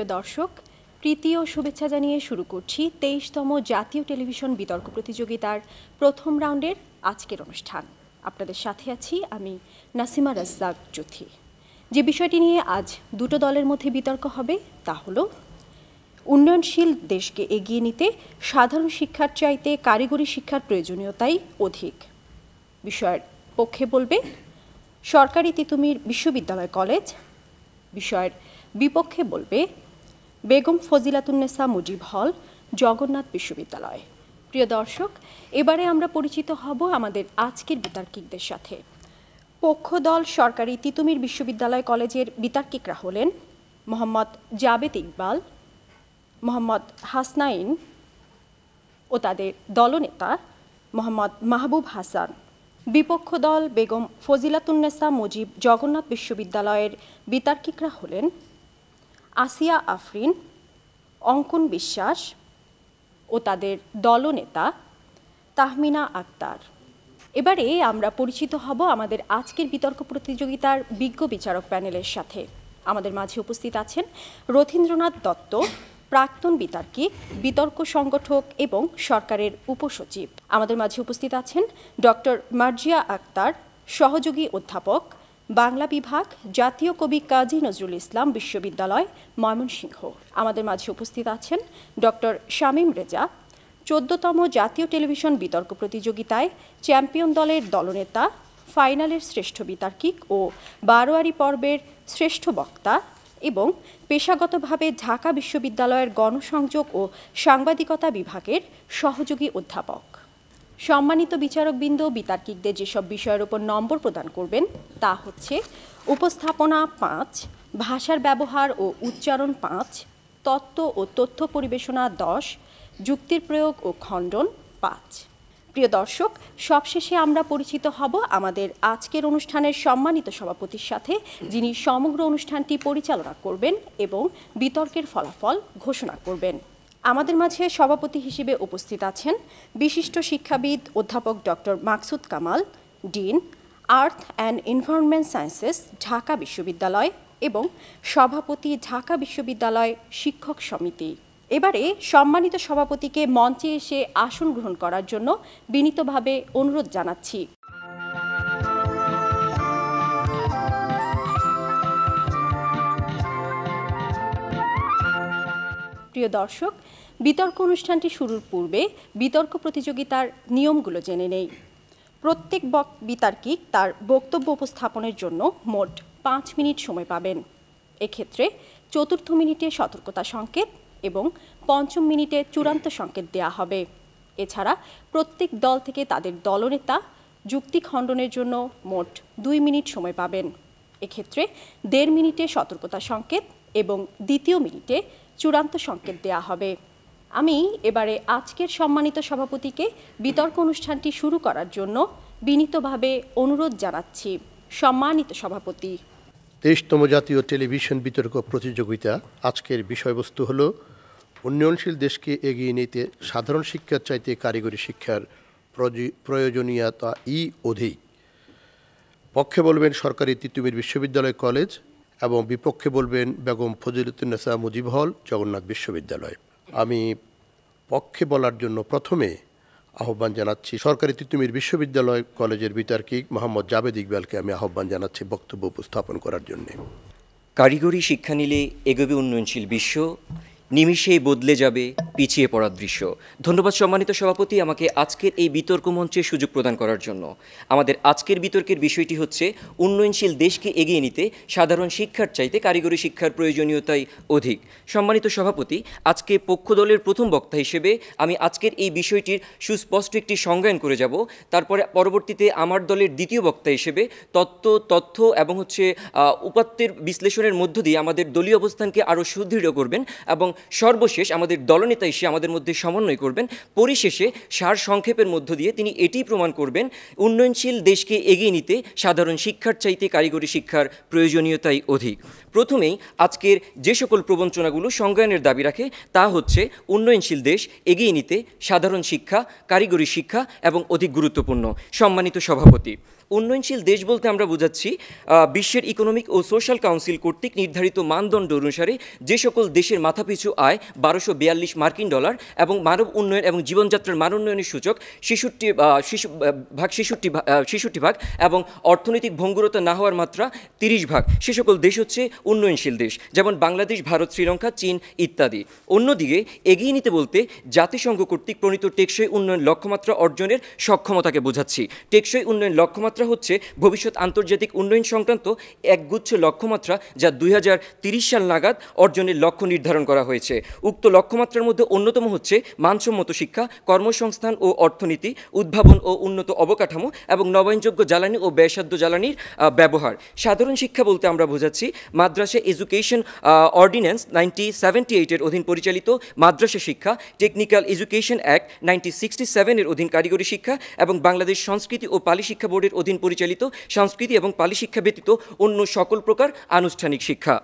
প্রিয় দর্শক প্রীতি ও শুভেচ্ছা জানিয়ে শুরু করছি তেইশতম জাতীয় টেলিভিশন বিতর্ক প্রতিযোগিতার প্রথম রাউন্ডের আজকের অনুষ্ঠান আপনাদের সাথে আছি আমি নাসিমা রাজ্জাক জুথি যে বিষয়টি নিয়ে আজ দুটো দলের মধ্যে বিতর্ক হবে তা হল উন্নয়নশীল দেশকে এগিয়ে নিতে সাধারণ শিক্ষার চাইতে কারিগরি শিক্ষার প্রয়োজনীয়তাই অধিক বিষয়ের পক্ষে বলবে সরকারি তিতুমির বিশ্ববিদ্যালয় কলেজ বিষয়ের বিপক্ষে বলবে বেগম ফজিলাতুন্নেসা মুজিব হল জগন্নাথ বিশ্ববিদ্যালয় প্রিয় দর্শক এবারে আমরা পরিচিত হব আমাদের আজকের বিতার্কিকদের সাথে পক্ষদল সরকারি তিতুমির বিশ্ববিদ্যালয় কলেজের বিতার্কিকরা হলেন মোহাম্মদ জাবেদ ইকবাল মোহাম্মদ হাসনাইন ও তাদের দলনেতা মোহাম্মদ মাহবুব হাসান বিপক্ষ দল বেগম ফজিলাতুন্নেসা মুজিব জগন্নাথ বিশ্ববিদ্যালয়ের বিতার্কিকরা হলেন আসিয়া আফরিন অঙ্কন বিশ্বাস ও তাদের দলনেতা তাহমিনা আক্তার এবারে আমরা পরিচিত হব আমাদের আজকের বিতর্ক প্রতিযোগিতার বিজ্ঞ বিচারক প্যানেলের সাথে আমাদের মাঝে উপস্থিত আছেন রথীন্দ্রনাথ দত্ত প্রাক্তন বিতার্কিক বিতর্ক সংগঠক এবং সরকারের উপসচিব আমাদের মাঝে উপস্থিত আছেন ডক্টর মার্জিয়া আক্তার সহযোগী অধ্যাপক বাংলা বিভাগ জাতীয় কবি কাজী নজরুল ইসলাম বিশ্ববিদ্যালয় ময়মনসিংহ আমাদের মাঝে উপস্থিত আছেন ডক্টর শামীম রেজা চোদ্দতম জাতীয় টেলিভিশন বিতর্ক প্রতিযোগিতায় চ্যাম্পিয়ন দলের দলনেতা ফাইনালের শ্রেষ্ঠ বিতার্কিক ও বারোয়ারি পর্বের শ্রেষ্ঠ বক্তা এবং পেশাগতভাবে ঢাকা বিশ্ববিদ্যালয়ের গণসংযোগ ও সাংবাদিকতা বিভাগের সহযোগী অধ্যাপক সম্মানিত বিচারকবৃন্দ বিতার্কিকদের যেসব বিষয়ের ওপর নম্বর প্রদান করবেন তা হচ্ছে উপস্থাপনা পাঁচ ভাষার ব্যবহার ও উচ্চারণ পাঁচ তত্ত্ব ও তথ্য পরিবেশনা দশ যুক্তির প্রয়োগ ও খণ্ডন পাঁচ প্রিয় দর্শক সবশেষে আমরা পরিচিত হব আমাদের আজকের অনুষ্ঠানের সম্মানিত সভাপতির সাথে যিনি সমগ্র অনুষ্ঠানটি পরিচালনা করবেন এবং বিতর্কের ফলাফল ঘোষণা করবেন আমাদের মাঝে সভাপতি হিসেবে উপস্থিত আছেন বিশিষ্ট শিক্ষাবিদ অধ্যাপক doctor Maksud Kamal dean earth and environment sciences Dhaka বিশ্ববিদ্যালয় এবং সভাপতি ঢাকা বিশ্ববিদ্যালয় শিক্ষক সমিতি এবারে সম্মানিত সভাপতিকে মঞ্চে এসে আসন গ্রহণ করার জন্য বিনীতভাবে অনুরোধ জানাচ্ছি প্রিয় দর্শক বিতর্ক অনুষ্ঠানটি শুরুর পূর্বে বিতর্ক প্রতিযোগিতার নিয়মগুলো জেনে নেই প্রত্যেক বিতার্কিক তার বক্তব্য উপস্থাপনের জন্য মোট পাঁচ মিনিট সময় পাবেন এক্ষেত্রে চতুর্থ মিনিটে সতর্কতা সংকেত এবং পঞ্চম মিনিটে চূড়ান্ত সংকেত দেয়া হবে এছাড়া প্রত্যেক দল থেকে তাদের দলনেতা যুক্তি খণ্ডনের জন্য মোট দুই মিনিট সময় পাবেন এক্ষেত্রে দেড় মিনিটে সতর্কতা সংকেত এবং দ্বিতীয় মিনিটে চূড়ান্ত সংকেত দেয়া হবে আমি এবারে আজকের সম্মানিত সভাপতিকে বিতর্ক অনুষ্ঠানটি শুরু করার জন্য বিনীতভাবে অনুরোধ জানাচ্ছি সম্মানিত সভাপতি তেইশতম জাতীয় টেলিভিশন বিতর্ক প্রতিযোগিতা আজকের বিষয়বস্তু হল উন্নয়নশীল দেশকে এগিয়ে নিতে সাধারণ শিক্ষার চাইতে কারিগরি শিক্ষার প্রয়োজনীয়তা ই অধিক পক্ষে বলবেন সরকারি তিতুমির বিশ্ববিদ্যালয় কলেজ এবং বিপক্ষে বলবেন বেগম ফজিলুদ্দিনেসা মুজিব হল জগন্নাথ বিশ্ববিদ্যালয় আমি পক্ষে বলার জন্য প্রথমে আহ্বান জানাচ্ছি সরকারি তিতুমির বিশ্ববিদ্যালয় কলেজের বিতার্কিক মোহাম্মদ জাবেদ ইকবালকে আমি আহ্বান জানাচ্ছি বক্তব্য উপস্থাপন করার জন্যে কারিগরি শিক্ষা নিলে এগোবে উন্নয়নশীল বিশ্ব নিমিষেই বদলে যাবে পিছিয়ে পড়ার দৃশ্য ধন্যবাদ সম্মানিত সভাপতি আমাকে আজকের এই বিতর্ক মঞ্চে সুযোগ প্রদান করার জন্য আমাদের আজকের বিতর্কের বিষয়টি হচ্ছে উন্নয়নশীল দেশকে এগিয়ে নিতে সাধারণ শিক্ষার চাইতে কারিগরি শিক্ষার প্রয়োজনীয়তাই অধিক সম্মানিত সভাপতি আজকে পক্ষ দলের প্রথম বক্তা হিসেবে আমি আজকের এই বিষয়টির সুস্পষ্ট একটি সংজ্ঞায়ন করে যাব তারপরে পরবর্তীতে আমার দলের দ্বিতীয় বক্তা হিসেবে তত্ত্ব তথ্য এবং হচ্ছে উপাত্তের বিশ্লেষণের মধ্য দিয়ে আমাদের দলীয় অবস্থানকে আরও সুদৃঢ় করবেন এবং সর্বশেষ আমাদের দলনেতা এসে আমাদের মধ্যে সমন্বয় করবেন পরিশেষে সার সংক্ষেপের মধ্য দিয়ে তিনি এটি প্রমাণ করবেন উন্নয়নশীল দেশকে এগিয়ে নিতে সাধারণ শিক্ষার চাইতে কারিগরি শিক্ষার প্রয়োজনীয়তাই অধিক প্রথমেই আজকের যে সকল প্রবঞ্চনাগুলো সংজ্ঞায়নের দাবি রাখে তা হচ্ছে উন্নয়নশীল দেশ এগিয়ে নিতে সাধারণ শিক্ষা কারিগরি শিক্ষা এবং অধিক গুরুত্বপূর্ণ সম্মানিত সভাপতি উন্নয়নশীল দেশ বলতে আমরা বোঝাচ্ছি বিশ্বের ইকোনমিক ও সোশ্যাল কাউন্সিল কর্তৃক নির্ধারিত মানদণ্ড অনুসারে যে সকল দেশের মাথাপিছু আয় বারোশো বিয়াল্লিশ মার্কিন ডলার এবং মানব উন্নয়ন এবং জীবনযাত্রার মান উন্নয়নের সূচক শিশু ভাগ শিশুটি শিশুটি ভাগ এবং অর্থনৈতিক ভঙ্গুরতা না হওয়ার মাত্রা তিরিশ ভাগ সে সকল দেশ হচ্ছে উন্নয়নশীল দেশ যেমন বাংলাদেশ ভারত শ্রীলঙ্কা চীন ইত্যাদি অন্যদিকে এগিয়ে নিতে বলতে জাতিসংঘ কর্তৃক প্রণীত টেকসই উন্নয়ন লক্ষ্যমাত্রা অর্জনের সক্ষমতাকে বোঝাচ্ছি টেকসই উন্নয়ন লক্ষ্যমাত্রা লক্ষ্যমাত্রা হচ্ছে ভবিষ্যৎ আন্তর্জাতিক উন্নয়ন সংক্রান্ত একগুচ্ছ লক্ষ্যমাত্রা যা দুই সাল নাগাদ অর্জনের লক্ষ্য নির্ধারণ করা হয়েছে উক্ত লক্ষ্যমাত্রার মধ্যে অন্যতম হচ্ছে মানসম্মত শিক্ষা কর্মসংস্থান ও অর্থনীতি উদ্ভাবন ও উন্নত অবকাঠামো এবং নবায়নযোগ্য জ্বালানি ও ব্যয়সাধ্য জ্বালানির ব্যবহার সাধারণ শিক্ষা বলতে আমরা বোঝাচ্ছি মাদ্রাসা এডুকেশন অর্ডিন্যান্স নাইনটি সেভেন্টি এইটের অধীন পরিচালিত মাদ্রাসা শিক্ষা technical education act ninety sixty সেভেনের অধীন কারিগরি শিক্ষা এবং বাংলাদেশ সংস্কৃতি ও পালি শিক্ষা বোর্ডের অধীন অধীন পরিচালিত সংস্কৃতি এবং পালি শিক্ষা ব্যতীত অন্য সকল প্রকার আনুষ্ঠানিক শিক্ষা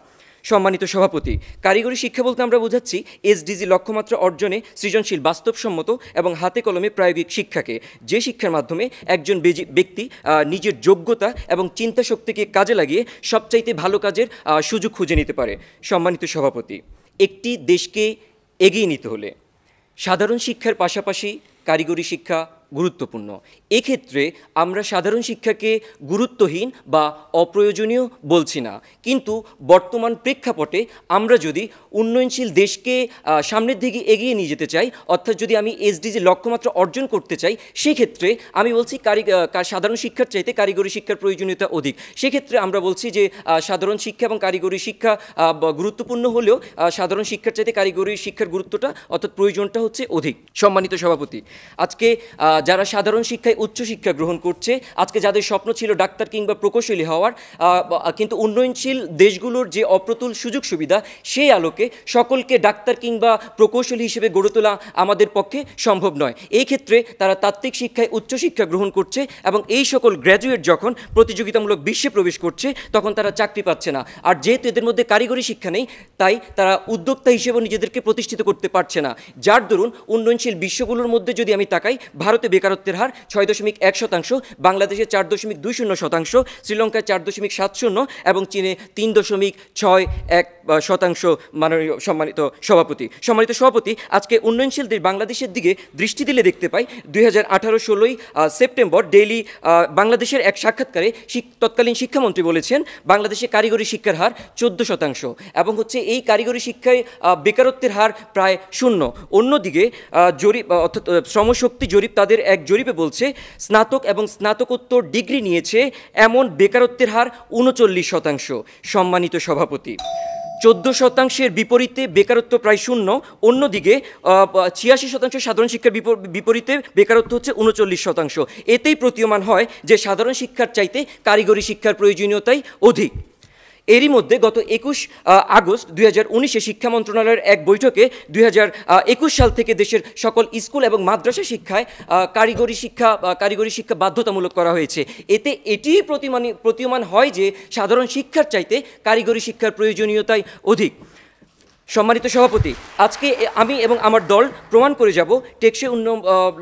সম্মানিত সভাপতি কারিগরি শিক্ষা বলতে আমরা বোঝাচ্ছি এসডিজি লক্ষ্যমাত্রা অর্জনে সৃজনশীল বাস্তবসম্মত এবং হাতে কলমে প্রায়োগিক শিক্ষাকে যে শিক্ষার মাধ্যমে একজন ব্যক্তি নিজের যোগ্যতা এবং চিন্তা শক্তিকে কাজে লাগিয়ে সবচাইতে ভালো কাজের সুযোগ খুঁজে নিতে পারে সম্মানিত সভাপতি একটি দেশকে এগিয়ে নিতে হলে সাধারণ শিক্ষার পাশাপাশি কারিগরি শিক্ষা গুরুত্বপূর্ণ এক্ষেত্রে আমরা সাধারণ শিক্ষাকে গুরুত্বহীন বা অপ্রয়োজনীয় বলছি না কিন্তু বর্তমান প্রেক্ষাপটে আমরা যদি উন্নয়নশীল দেশকে সামনের দিকে এগিয়ে নিয়ে যেতে চাই অর্থাৎ যদি আমি এসডিজি লক্ষ্যমাত্রা অর্জন করতে চাই সেক্ষেত্রে আমি বলছি কারি সাধারণ শিক্ষার চাইতে কারিগরি শিক্ষার প্রয়োজনীয়তা অধিক সেক্ষেত্রে আমরা বলছি যে সাধারণ শিক্ষা এবং কারিগরি শিক্ষা গুরুত্বপূর্ণ হলেও সাধারণ শিক্ষার চাইতে কারিগরি শিক্ষার গুরুত্বটা অর্থাৎ প্রয়োজনটা হচ্ছে অধিক সম্মানিত সভাপতি আজকে যারা সাধারণ শিক্ষায় উচ্চশিক্ষা গ্রহণ করছে আজকে যাদের স্বপ্ন ছিল ডাক্তার কিংবা প্রকৌশলী হওয়ার কিন্তু উন্নয়নশীল দেশগুলোর যে অপ্রতুল সুযোগ সুবিধা সেই আলোকে সকলকে ডাক্তার কিংবা প্রকৌশলী হিসেবে গড়ে তোলা আমাদের পক্ষে সম্ভব নয় এই ক্ষেত্রে তারা তাত্ত্বিক শিক্ষায় উচ্চশিক্ষা গ্রহণ করছে এবং এই সকল গ্র্যাজুয়েট যখন প্রতিযোগিতামূলক বিশ্বে প্রবেশ করছে তখন তারা চাকরি পাচ্ছে না আর যেহেতু এদের মধ্যে কারিগরি শিক্ষা নেই তাই তারা উদ্যোক্তা হিসেবে নিজেদেরকে প্রতিষ্ঠিত করতে পারছে না যার দরুন উন্নয়নশীল বিশ্বগুলোর মধ্যে যদি আমি তাকাই ভারতে ভারতে বেকারত্বের হার ছয় দশমিক এক শতাংশ বাংলাদেশে চার দশমিক দুই শূন্য শতাংশ শ্রীলঙ্কায় চার দশমিক সাত শূন্য এবং চীনে তিন দশমিক ছয় এক শতাংশ মাননীয় সম্মানিত সভাপতি সম্মানিত সভাপতি আজকে উন্নয়নশীল দেশ বাংলাদেশের দিকে দৃষ্টি দিলে দেখতে পাই দুই হাজার আঠারো ষোলোই সেপ্টেম্বর ডেইলি বাংলাদেশের এক সাক্ষাৎকারে তৎকালীন শিক্ষামন্ত্রী বলেছেন বাংলাদেশে কারিগরি শিক্ষার হার চোদ্দ শতাংশ এবং হচ্ছে এই কারিগরি শিক্ষায় বেকারত্বের হার প্রায় শূন্য অন্যদিকে জরিপ অর্থাৎ শ্রমশক্তি জরিপ তাদের তাদের এক জরিপে বলছে স্নাতক এবং স্নাতকোত্তর ডিগ্রি নিয়েছে এমন বেকারত্বের হার উনচল্লিশ শতাংশ সম্মানিত সভাপতি চোদ্দ শতাংশের বিপরীতে বেকারত্ব প্রায় শূন্য অন্যদিকে ছিয়াশি শতাংশ সাধারণ শিক্ষার বিপরীতে বেকারত্ব হচ্ছে উনচল্লিশ শতাংশ এতেই প্রতীয়মান হয় যে সাধারণ শিক্ষার চাইতে কারিগরি শিক্ষার প্রয়োজনীয়তাই অধিক এরই মধ্যে গত একুশ আগস্ট দুই হাজার উনিশে শিক্ষা মন্ত্রণালয়ের এক বৈঠকে দুই সাল থেকে দেশের সকল স্কুল এবং মাদ্রাসা শিক্ষায় কারিগরি শিক্ষা কারিগরি শিক্ষা বাধ্যতামূলক করা হয়েছে এতে এটিই প্রতিমান প্রতীয়মান হয় যে সাধারণ শিক্ষার চাইতে কারিগরি শিক্ষার প্রয়োজনীয়তায় অধিক সম্মানিত সভাপতি আজকে আমি এবং আমার দল প্রমাণ করে যাব টেকসই উন্ন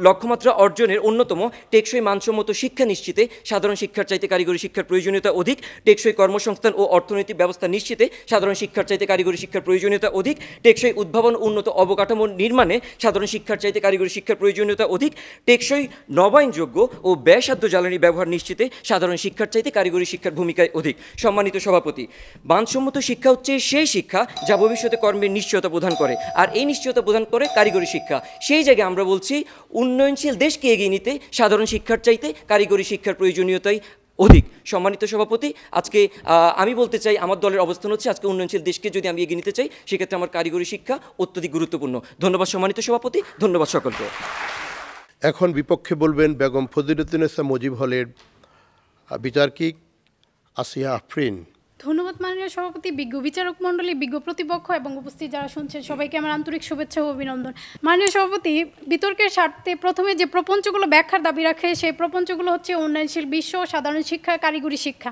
লক্ষ্যমাত্রা অর্জনের অন্যতম টেকসই মানসম্মত শিক্ষা নিশ্চিতে সাধারণ শিক্ষার চাইতে কারিগরি শিক্ষার প্রয়োজনীয়তা অধিক টেকসই কর্মসংস্থান ও অর্থনৈতিক ব্যবস্থা নিশ্চিতে সাধারণ শিক্ষার চাইতে কারিগরি শিক্ষার প্রয়োজনীয়তা অধিক টেকসই উদ্ভাবন উন্নত অবকাঠামো নির্মাণে সাধারণ শিক্ষার চাইতে কারিগরি শিক্ষার প্রয়োজনীয়তা অধিক টেকসই নবায়নযোগ্য ও ব্যয়সাধ্য জ্বালানি ব্যবহার নিশ্চিতে সাধারণ শিক্ষার চাইতে কারিগরি শিক্ষার ভূমিকায় অধিক সম্মানিত সভাপতি মানসম্মত শিক্ষা হচ্ছে সেই শিক্ষা যা ভবিষ্যতে কর কর্মের নিশ্চয়তা প্রদান করে আর এই নিশ্চয়তা প্রদান করে কারিগরি শিক্ষা সেই জায়গায় আমরা বলছি উন্নয়নশীল দেশকে এগিয়ে নিতে সাধারণ শিক্ষার চাইতে কারিগরি শিক্ষার প্রয়োজনীয়তাই অধিক সম্মানিত সভাপতি আজকে আমি বলতে চাই আমার দলের অবস্থান হচ্ছে আজকে উন্নয়নশীল দেশকে যদি আমি এগিয়ে নিতে চাই সেক্ষেত্রে আমার কারিগরি শিক্ষা অত্যধিক গুরুত্বপূর্ণ ধন্যবাদ সম্মানিত সভাপতি ধন্যবাদ সকলকে এখন বিপক্ষে বলবেন বেগম ফজিলুদ্দিনেসা মুজিব হলের বিতার্কিক আসিয়া আফরিন ধন্যবাদ মাননীয় সভাপতি বিজ্ঞ বিচারক মণ্ডলী বিজ্ঞ প্রতিপক্ষ এবং উপস্থিত যারা শুনছেন সবাইকে আমার আন্তরিক শুভেচ্ছা ও অভিনন্দন মাননীয় সভাপতি বিতর্কের স্বার্থে প্রথমে যে প্রপঞ্চগুলো ব্যাখ্যার দাবি রাখে সেই প্রপঞ্চগুলো হচ্ছে উন্নয়নশীল বিশ্ব সাধারণ শিক্ষা কারিগরি শিক্ষা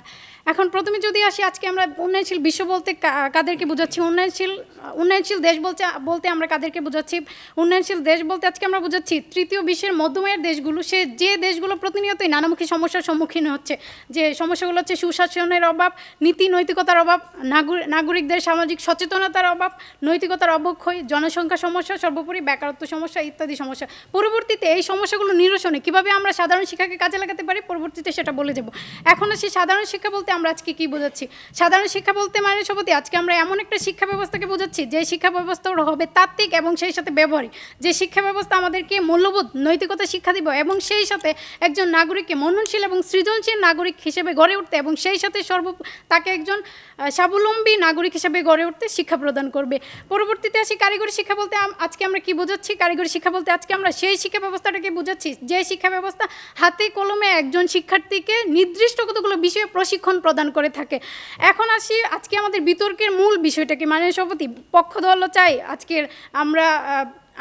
এখন প্রথমে যদি আসি আজকে আমরা উন্নয়নশীল বিশ্ব বলতে কাদেরকে বোঝাচ্ছি উন্নয়নশীল উন্নয়নশীল দেশ বলতে বলতে আমরা কাদেরকে বোঝাচ্ছি উন্নয়নশীল দেশ বলতে আজকে আমরা বোঝাচ্ছি তৃতীয় বিশ্বের মধ্যমায়ের দেশগুলো সে যে দেশগুলো প্রতিনিয়তই নানামুখী সমস্যার সম্মুখীন হচ্ছে যে সমস্যাগুলো হচ্ছে সুশাসনের অভাব নীতি নৈতিকতার অভাব নাগরিকদের সামাজিক সচেতনতার অভাব নৈতিকতার অবক্ষয় জনসংখ্যা সমস্যা সর্বোপরি বেকারত্ব সমস্যা ইত্যাদি সমস্যা পরবর্তীতে এই সমস্যাগুলো নিরসনে কিভাবে আমরা সাধারণ শিক্ষাকে কাজে লাগাতে পারি পরবর্তীতে সেটা বলে যাব এখন আসি সাধারণ শিক্ষা বলতে আমরা আজকে কি বোঝাচ্ছি সাধারণ শিক্ষা বলতে মানে সভাপতি আজকে আমরা এমন একটা শিক্ষা ব্যবস্থাকে বোঝাচ্ছি যে শিক্ষা ব্যবস্থা হবে তাত্ত্বিক এবং সেই সাথে ব্যবহারিক যে শিক্ষা ব্যবস্থা আমাদেরকে মূল্যবোধ নৈতিকতা শিক্ষা দিব এবং সেই সাথে একজন নাগরিককে মননশীল এবং সৃজনশীল নাগরিক হিসেবে গড়ে উঠতে এবং সেই সাথে সর্ব তাকে একজন স্বাবলম্বী নাগরিক হিসাবে গড়ে উঠতে শিক্ষা প্রদান করবে পরবর্তীতে আসি কারিগরি শিক্ষা বলতে আজকে আমরা কি বোঝাচ্ছি কারিগরি শিক্ষা বলতে আজকে আমরা সেই শিক্ষা ব্যবস্থাটাকে বোঝাচ্ছি যে শিক্ষা ব্যবস্থা হাতে কলমে একজন শিক্ষার্থীকে নির্দিষ্ট কতগুলো বিষয়ে প্রশিক্ষণ প্রদান করে থাকে এখন আসি আজকে আমাদের বিতর্কের মূল বিষয়টাকে মাননীয় সভাপতি পক্ষদলও চাই আজকের আমরা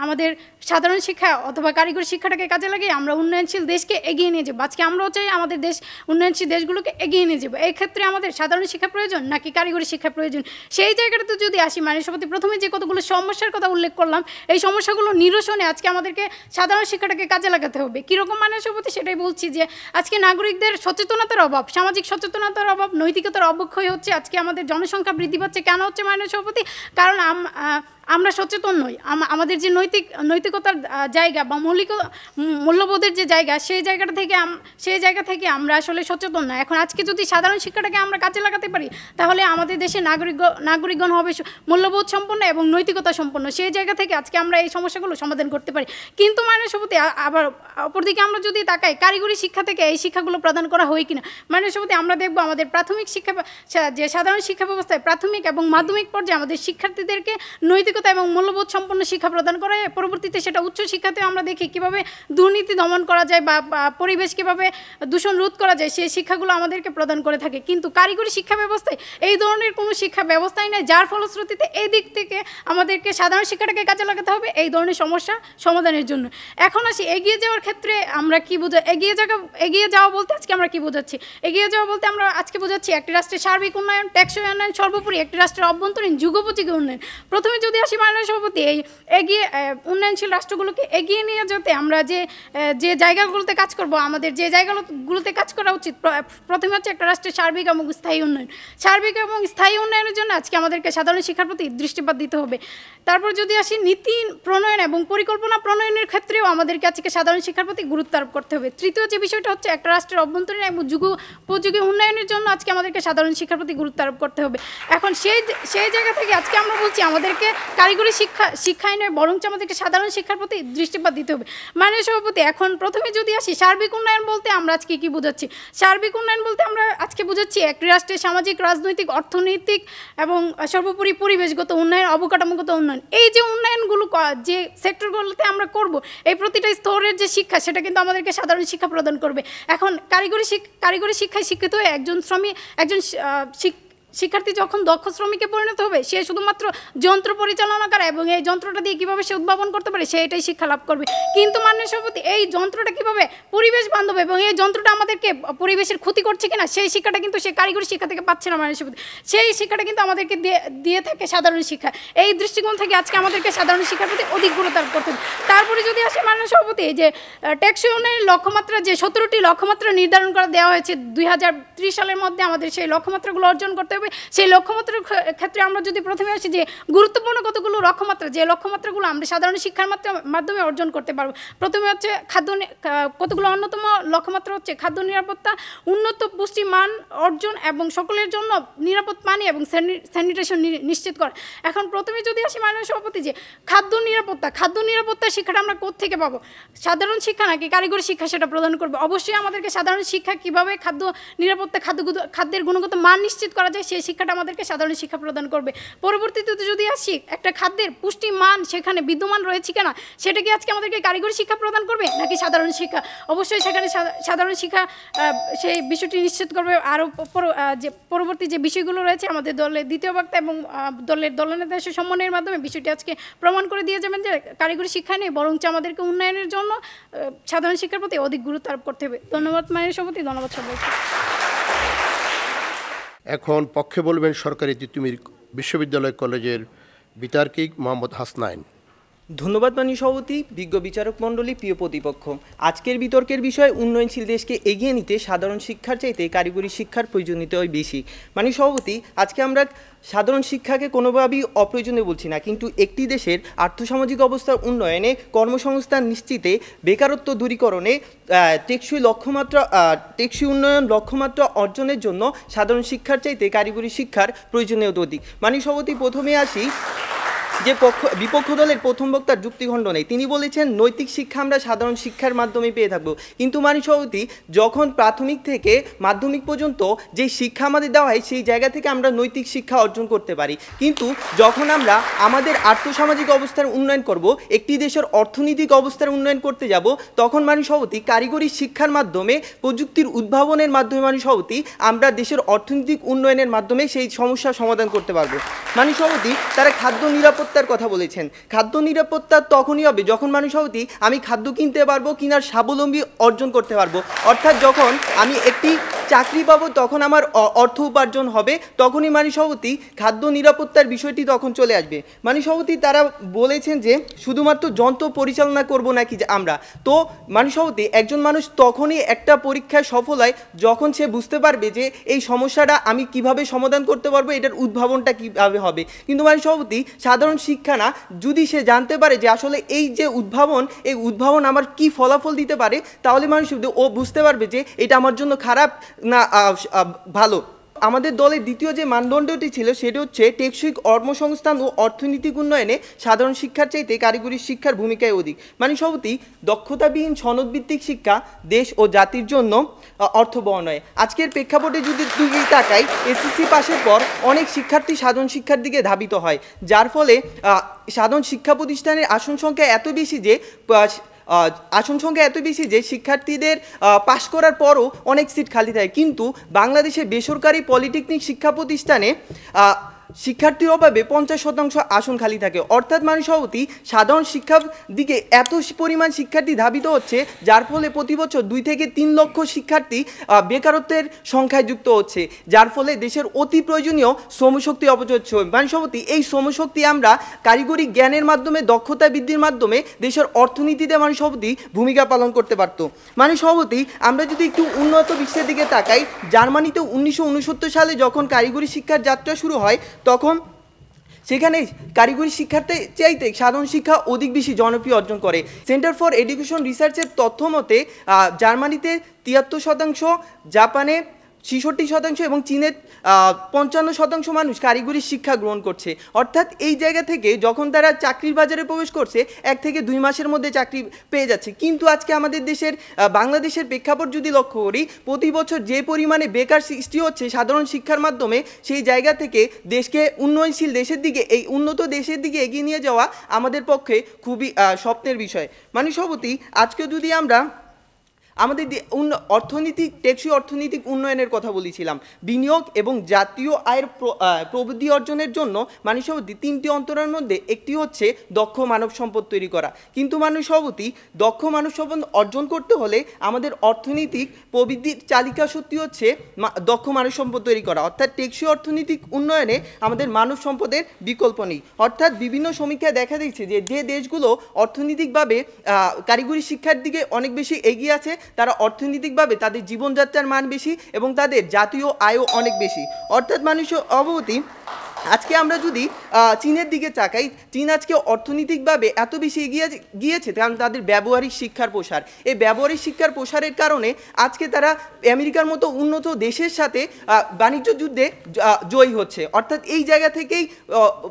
আমাদের সাধারণ শিক্ষা অথবা কারিগরি শিক্ষাটাকে কাজে লাগিয়ে আমরা উন্নয়নশীল দেশকে এগিয়ে নিয়ে যাবো আজকে আমরাও চাই আমাদের দেশ উন্নয়নশীল দেশগুলোকে এগিয়ে নিয়ে যাবো এই ক্ষেত্রে আমাদের সাধারণ শিক্ষা প্রয়োজন নাকি কারিগরি শিক্ষা প্রয়োজন সেই জায়গাটাতে যদি আসি মানুষ প্রতি প্রথমে যে কতগুলো সমস্যার কথা উল্লেখ করলাম এই সমস্যাগুলো নিরসনে আজকে আমাদেরকে সাধারণ শিক্ষাটাকে কাজে লাগাতে হবে কীরকম মানুষ সভাপতি সেটাই বলছি যে আজকে নাগরিকদের সচেতনতার অভাব সামাজিক সচেতনতার অভাব নৈতিকতার অবক্ষয় হচ্ছে আজকে আমাদের জনসংখ্যা বৃদ্ধি পাচ্ছে কেন হচ্ছে মানুষ সভাপতি কারণ আমরা সচেতন নই আমাদের যে নৈতিক নৈতিকতার জায়গা বা মৌলিক মূল্যবোধের যে জায়গা সেই জায়গাটা থেকে সেই জায়গা থেকে আমরা আসলে সচেতন না এখন আজকে যদি সাধারণ শিক্ষাটাকে আমরা কাজে লাগাতে পারি তাহলে আমাদের দেশে নাগরিক নাগরিকগণ হবে মূল্যবোধ সম্পন্ন এবং নৈতিকতা সম্পন্ন সেই জায়গা থেকে আজকে আমরা এই সমস্যাগুলো সমাধান করতে পারি কিন্তু মাননীয় সভাপতি আবার অপরদিকে আমরা যদি তাকাই কারিগরি শিক্ষা থেকে এই শিক্ষাগুলো প্রদান করা হয় কিনা মাননীয় সভাপতি আমরা দেখব আমাদের প্রাথমিক শিক্ষা যে সাধারণ শিক্ষা ব্যবস্থায় প্রাথমিক এবং মাধ্যমিক পর্যায়ে আমাদের শিক্ষার্থীদেরকে নৈতিক নৈতিকতা এবং মূল্যবোধ সম্পন্ন শিক্ষা প্রদান করে পরবর্তীতে সেটা উচ্চশিক্ষাতেও আমরা দেখি কিভাবে দুর্নীতি দমন করা যায় বা পরিবেশ কীভাবে দূষণ রোধ করা যায় সেই শিক্ষাগুলো আমাদেরকে প্রদান করে থাকে কিন্তু কারিগরি শিক্ষা ব্যবস্থায় এই ধরনের কোনো শিক্ষা ব্যবস্থাই নেই যার ফলশ্রুতিতে এই দিক থেকে আমাদেরকে সাধারণ শিক্ষাটাকে কাজে লাগাতে হবে এই ধরনের সমস্যা সমাধানের জন্য এখন আসি এগিয়ে যাওয়ার ক্ষেত্রে আমরা কি বোঝা এগিয়ে যাওয়া এগিয়ে যাওয়া বলতে আজকে আমরা কি বোঝাচ্ছি এগিয়ে যাওয়া বলতে আমরা আজকে বোঝাচ্ছি একটি রাষ্ট্রের সার্বিক উন্নয়ন ট্যাক্সই উন্নয়ন সর্বোপরি একটি রাষ্ট্রের অভ্যন্তরীণ যুগোপযোগী উন্নয়ন প্রথমে যদি আদিবাসী সীমানা সভাপতি এই এগিয়ে উন্নয়নশীল রাষ্ট্রগুলোকে এগিয়ে নিয়ে যেতে আমরা যে যে জায়গাগুলোতে কাজ করব আমাদের যে জায়গাগুলোতে কাজ করা উচিত প্রথমে হচ্ছে একটা রাষ্ট্রের সার্বিক এবং স্থায়ী উন্নয়ন সার্বিক এবং স্থায়ী উন্নয়নের জন্য আজকে আমাদেরকে সাধারণ শিক্ষার প্রতি দৃষ্টিপাত দিতে হবে তারপর যদি আসি নীতি প্রণয়ন এবং পরিকল্পনা প্রণয়নের ক্ষেত্রেও আমাদেরকে আজকে সাধারণ শিক্ষার প্রতি গুরুত্ব আরোপ করতে হবে তৃতীয় যে বিষয়টা হচ্ছে একটা রাষ্ট্রের অভ্যন্তরীণ এবং যুগ উপযোগী উন্নয়নের জন্য আজকে আমাদেরকে সাধারণ শিক্ষার প্রতি গুরুত্ব আরোপ করতে হবে এখন সেই সেই জায়গা থেকে আজকে আমরা বলছি আমাদেরকে কারিগরি শিক্ষা শিক্ষায় নয় বরঞ্চ আমাদেরকে সাধারণ শিক্ষার প্রতি দৃষ্টিপাত দিতে হবে মাননীয় সভাপতি এখন প্রথমে যদি আসি সার্বিক উন্নয়ন বলতে আমরা আজকে কি বোঝাচ্ছি সার্বিক উন্নয়ন বলতে আমরা আজকে বোঝাচ্ছি একটি রাষ্ট্রের সামাজিক রাজনৈতিক অর্থনৈতিক এবং সর্বোপরি পরিবেশগত উন্নয়ন অবকাঠামোগত উন্নয়ন এই যে উন্নয়নগুলো যে সেক্টরগুলোতে আমরা করব এই প্রতিটা স্তরের যে শিক্ষা সেটা কিন্তু আমাদেরকে সাধারণ শিক্ষা প্রদান করবে এখন কারিগরি কারিগরি শিক্ষায় শিক্ষিত হয়ে একজন শ্রমিক একজন শিক্ষার্থী যখন দক্ষ শ্রমিকে পরিণত হবে সে শুধুমাত্র যন্ত্র পরিচালনা করে এবং এই যন্ত্রটা দিয়ে কীভাবে সে উদ্ভাবন করতে পারে সে এটাই শিক্ষা লাভ করবে কিন্তু মাননীয় সভাপতি এই যন্ত্রটা কীভাবে পরিবেশ বান্ধব এবং এই যন্ত্রটা আমাদেরকে পরিবেশের ক্ষতি করছে কিনা সেই শিক্ষাটা কিন্তু সে কারিগরি শিক্ষা থেকে পাচ্ছে না মাননীয় সভাপতি সেই শিক্ষাটা কিন্তু আমাদেরকে দিয়ে থাকে সাধারণ শিক্ষা এই দৃষ্টিকোণ থেকে আজকে আমাদেরকে সাধারণ শিক্ষার প্রতি অধিক গুরুত্ব করতে হবে তারপরে যদি আসে মাননীয় সভাপতি যে ট্যাক্স উন্নয়নের লক্ষ্যমাত্রা যে সতেরোটি লক্ষ্যমাত্রা নির্ধারণ করা দেওয়া হয়েছে দুই সালের মধ্যে আমাদের সেই লক্ষ্যমাত্রাগুলো অর্জন করতে হবে হবে সেই লক্ষ্যমাত্রার ক্ষেত্রে আমরা যদি প্রথমে আসি যে গুরুত্বপূর্ণ কতগুলো লক্ষ্যমাত্রা যে লক্ষ্যমাত্রাগুলো আমরা সাধারণ শিক্ষার মাত্রা মাধ্যমে অর্জন করতে পারবো প্রথমে হচ্ছে খাদ্য কতগুলো অন্যতম লক্ষ্যমাত্রা হচ্ছে খাদ্য নিরাপত্তা উন্নত পুষ্টি মান অর্জন এবং সকলের জন্য নিরাপদ পানি এবং স্যানিটেশন নিশ্চিত করা এখন প্রথমে যদি আসি মাননীয় সভাপতি যে খাদ্য নিরাপত্তা খাদ্য নিরাপত্তা শিক্ষাটা আমরা কোত্থেকে পাবো সাধারণ শিক্ষা নাকি কারিগরি শিক্ষা সেটা প্রদান করবে অবশ্যই আমাদেরকে সাধারণ শিক্ষা কিভাবে খাদ্য নিরাপত্তা খাদ্য খাদ্যের গুণগত মান নিশ্চিত করা যায় সেই শিক্ষাটা আমাদেরকে সাধারণ শিক্ষা প্রদান করবে পরবর্তীতে যদি আসি একটা খাদ্যের পুষ্টি মান সেখানে বিদ্যমান রয়েছে কিনা সেটা কি আজকে আমাদেরকে কারিগরি শিক্ষা প্রদান করবে নাকি সাধারণ শিক্ষা অবশ্যই সেখানে সাধারণ শিক্ষা সেই বিষয়টি নিশ্চিত করবে আরও যে পরবর্তী যে বিষয়গুলো রয়েছে আমাদের দলের দ্বিতীয় বক্তা এবং দলের দলনেতা সমন্বয়ের মাধ্যমে বিষয়টি আজকে প্রমাণ করে দিয়ে যাবেন যে কারিগরি শিক্ষা নেই বরঞ্চ আমাদেরকে উন্নয়নের জন্য সাধারণ শিক্ষার প্রতি অধিক গুরুত্ব আরোপ করতে হবে ধন্যবাদ মায়ের সভাপতি ধন্যবাদ সবাইকে এখন পক্ষে বলবেন সরকারি তিতুমির বিশ্ববিদ্যালয় কলেজের বিতার্কিক মোহাম্মদ হাসনাইন ধন্যবাদ মানি সভাপতি বিজ্ঞ বিচারক মণ্ডলী প্রিয় প্রতিপক্ষ আজকের বিতর্কের বিষয়ে উন্নয়নশীল দেশকে এগিয়ে নিতে সাধারণ শিক্ষার চাইতে কারিগরি শিক্ষার প্রয়োজনীয়তাই বেশি মানী সভাপতি আজকে আমরা সাধারণ শিক্ষাকে কোনোভাবেই অপ্রয়োজনীয় বলছি না কিন্তু একটি দেশের আর্থসামাজিক অবস্থার উন্নয়নে কর্মসংস্থান নিশ্চিতে বেকারত্ব দূরীকরণে টেকসই লক্ষ্যমাত্রা টেকসই উন্নয়ন লক্ষ্যমাত্রা অর্জনের জন্য সাধারণ শিক্ষার চাইতে কারিগরি শিক্ষার প্রয়োজনীয়তা অধিক মানি সভাপতি প্রথমে আসি যে পক্ষ বিপক্ষ দলের প্রথম বক্তার নেই তিনি বলেছেন নৈতিক শিক্ষা আমরা সাধারণ শিক্ষার মাধ্যমে পেয়ে থাকব কিন্তু মানি সভাপতি যখন প্রাথমিক থেকে মাধ্যমিক পর্যন্ত যে শিক্ষা আমাদের দেওয়া হয় সেই জায়গা থেকে আমরা নৈতিক শিক্ষা অর্জন করতে পারি কিন্তু যখন আমরা আমাদের আর্থসামাজিক অবস্থার উন্নয়ন করব একটি দেশের অর্থনৈতিক অবস্থার উন্নয়ন করতে যাব তখন মানি সভাপতি কারিগরি শিক্ষার মাধ্যমে প্রযুক্তির উদ্ভাবনের মাধ্যমে মানি সভাপতি আমরা দেশের অর্থনৈতিক উন্নয়নের মাধ্যমে সেই সমস্যা সমাধান করতে পারবো মানি সভাপতি তারা খাদ্য নিরাপত্তা নিরাপত্তার কথা বলেছেন খাদ্য নিরাপত্তা তখনই হবে যখন মানুষ হতে আমি খাদ্য কিনতে পারবো কিনার স্বাবলম্বী অর্জন করতে পারবো অর্থাৎ যখন আমি একটি চাকরি পাবো তখন আমার অর্থ উপার্জন হবে তখনই মানুষ সভাপতি খাদ্য নিরাপত্তার বিষয়টি তখন চলে আসবে মানুষ সভাপতি তারা বলেছেন যে শুধুমাত্র যন্ত্র পরিচালনা করব নাকি আমরা তো মানুষ সভাপতি একজন মানুষ তখনই একটা পরীক্ষায় সফল হয় যখন সে বুঝতে পারবে যে এই সমস্যাটা আমি কিভাবে সমাধান করতে পারবো এটার উদ্ভাবনটা কীভাবে হবে কিন্তু মানুষ সভাপতি সাধারণ শিক্ষা না যদি সে জানতে পারে যে আসলে এই যে উদ্ভাবন এই উদ্ভাবন আমার কি ফলাফল দিতে পারে তাহলে মানুষ ও বুঝতে পারবে যে এটা আমার জন্য খারাপ না ভালো আমাদের দলের দ্বিতীয় যে মানদণ্ডটি ছিল সেটি হচ্ছে টেকসই কর্মসংস্থান ও অর্থনৈতিক উন্নয়নে সাধারণ শিক্ষার চাইতে কারিগরি শিক্ষার ভূমিকায় অধিক মানে সবতি দক্ষতাবিহীন সনদভিত্তিক শিক্ষা দেশ ও জাতির জন্য অর্থবহ নয় আজকের প্রেক্ষাপটে যদি দিকে তাকাই এসএসসি পাশের পর অনেক শিক্ষার্থী সাধারণ শিক্ষার দিকে ধাবিত হয় যার ফলে সাধারণ শিক্ষা প্রতিষ্ঠানের আসন সংখ্যা এত বেশি যে আসন সংখ্যা এত বেশি যে শিক্ষার্থীদের পাশ করার পরও অনেক সিট খালি থাকে কিন্তু বাংলাদেশে বেসরকারি পলিটেকনিক শিক্ষা প্রতিষ্ঠানে শিক্ষার্থীর অভাবে পঞ্চাশ শতাংশ আসন খালি থাকে অর্থাৎ মানুষ সভাপতি সাধারণ শিক্ষার দিকে এত পরিমাণ শিক্ষার্থী ধাবিত হচ্ছে যার ফলে প্রতি বছর দুই থেকে তিন লক্ষ শিক্ষার্থী বেকারত্বের সংখ্যায় যুক্ত হচ্ছে যার ফলে দেশের অতি প্রয়োজনীয় শ্রমশক্তি অপচয় মানুষ সভাপতি এই শ্রমশক্তি আমরা কারিগরি জ্ঞানের মাধ্যমে দক্ষতা বৃদ্ধির মাধ্যমে দেশের অর্থনীতিতে মানুষ সভাপতি ভূমিকা পালন করতে পারত মানুষ সভাপতি আমরা যদি একটু উন্নত বিশ্বের দিকে তাকাই জার্মানিতে উনিশশো সালে যখন কারিগরি শিক্ষার যাত্রা শুরু হয় তখন সেখানে কারিগরি শিক্ষার্থে চাইতে সাধারণ শিক্ষা অধিক বেশি জনপ্রিয় অর্জন করে সেন্টার ফর এডুকেশন রিসার্চের তথ্য মতে জার্মানিতে তিয়াত্তর শতাংশ জাপানে ছিষট্টি শতাংশ এবং চীনের পঞ্চান্ন শতাংশ মানুষ কারিগরি শিক্ষা গ্রহণ করছে অর্থাৎ এই জায়গা থেকে যখন তারা চাকরির বাজারে প্রবেশ করছে এক থেকে দুই মাসের মধ্যে চাকরি পেয়ে যাচ্ছে কিন্তু আজকে আমাদের দেশের বাংলাদেশের প্রেক্ষাপট যদি লক্ষ্য করি প্রতি বছর যে পরিমাণে বেকার সৃষ্টি হচ্ছে সাধারণ শিক্ষার মাধ্যমে সেই জায়গা থেকে দেশকে উন্নয়নশীল দেশের দিকে এই উন্নত দেশের দিকে এগিয়ে নিয়ে যাওয়া আমাদের পক্ষে খুবই স্বপ্নের বিষয় মানে সভাপতি আজকে যদি আমরা আমাদের অর্থনৈতিক টেকসই অর্থনৈতিক উন্নয়নের কথা বলেছিলাম বিনিয়োগ এবং জাতীয় আয়ের প্রবৃদ্ধি অর্জনের জন্য মানুষ সভাপতি তিনটি অন্তরের মধ্যে একটি হচ্ছে দক্ষ মানব সম্পদ তৈরি করা কিন্তু মানুষ সভাপতি দক্ষ মানব সম্পদ অর্জন করতে হলে আমাদের অর্থনৈতিক প্রবৃদ্ধির চালিকা সত্যি হচ্ছে দক্ষ মানব সম্পদ তৈরি করা অর্থাৎ টেকসই অর্থনৈতিক উন্নয়নে আমাদের মানব সম্পদের বিকল্প নেই অর্থাৎ বিভিন্ন সমীক্ষায় দেখা দিচ্ছে যে যে দেশগুলো অর্থনৈতিকভাবে কারিগরি শিক্ষার দিকে অনেক বেশি এগিয়ে আছে তারা অর্থনৈতিকভাবে তাদের জীবনযাত্রার মান বেশি এবং তাদের জাতীয় আয়ও অনেক বেশি অর্থাৎ মানুষের অবগতি আজকে আমরা যদি চীনের দিকে তাকাই চীন আজকে অর্থনৈতিকভাবে এত বেশি এগিয়ে গিয়েছে কারণ তাদের ব্যবহারিক শিক্ষার প্রসার এই ব্যবহারিক শিক্ষার প্রসারের কারণে আজকে তারা আমেরিকার মতো উন্নত দেশের সাথে বাণিজ্য যুদ্ধে জয়ী হচ্ছে অর্থাৎ এই জায়গা থেকেই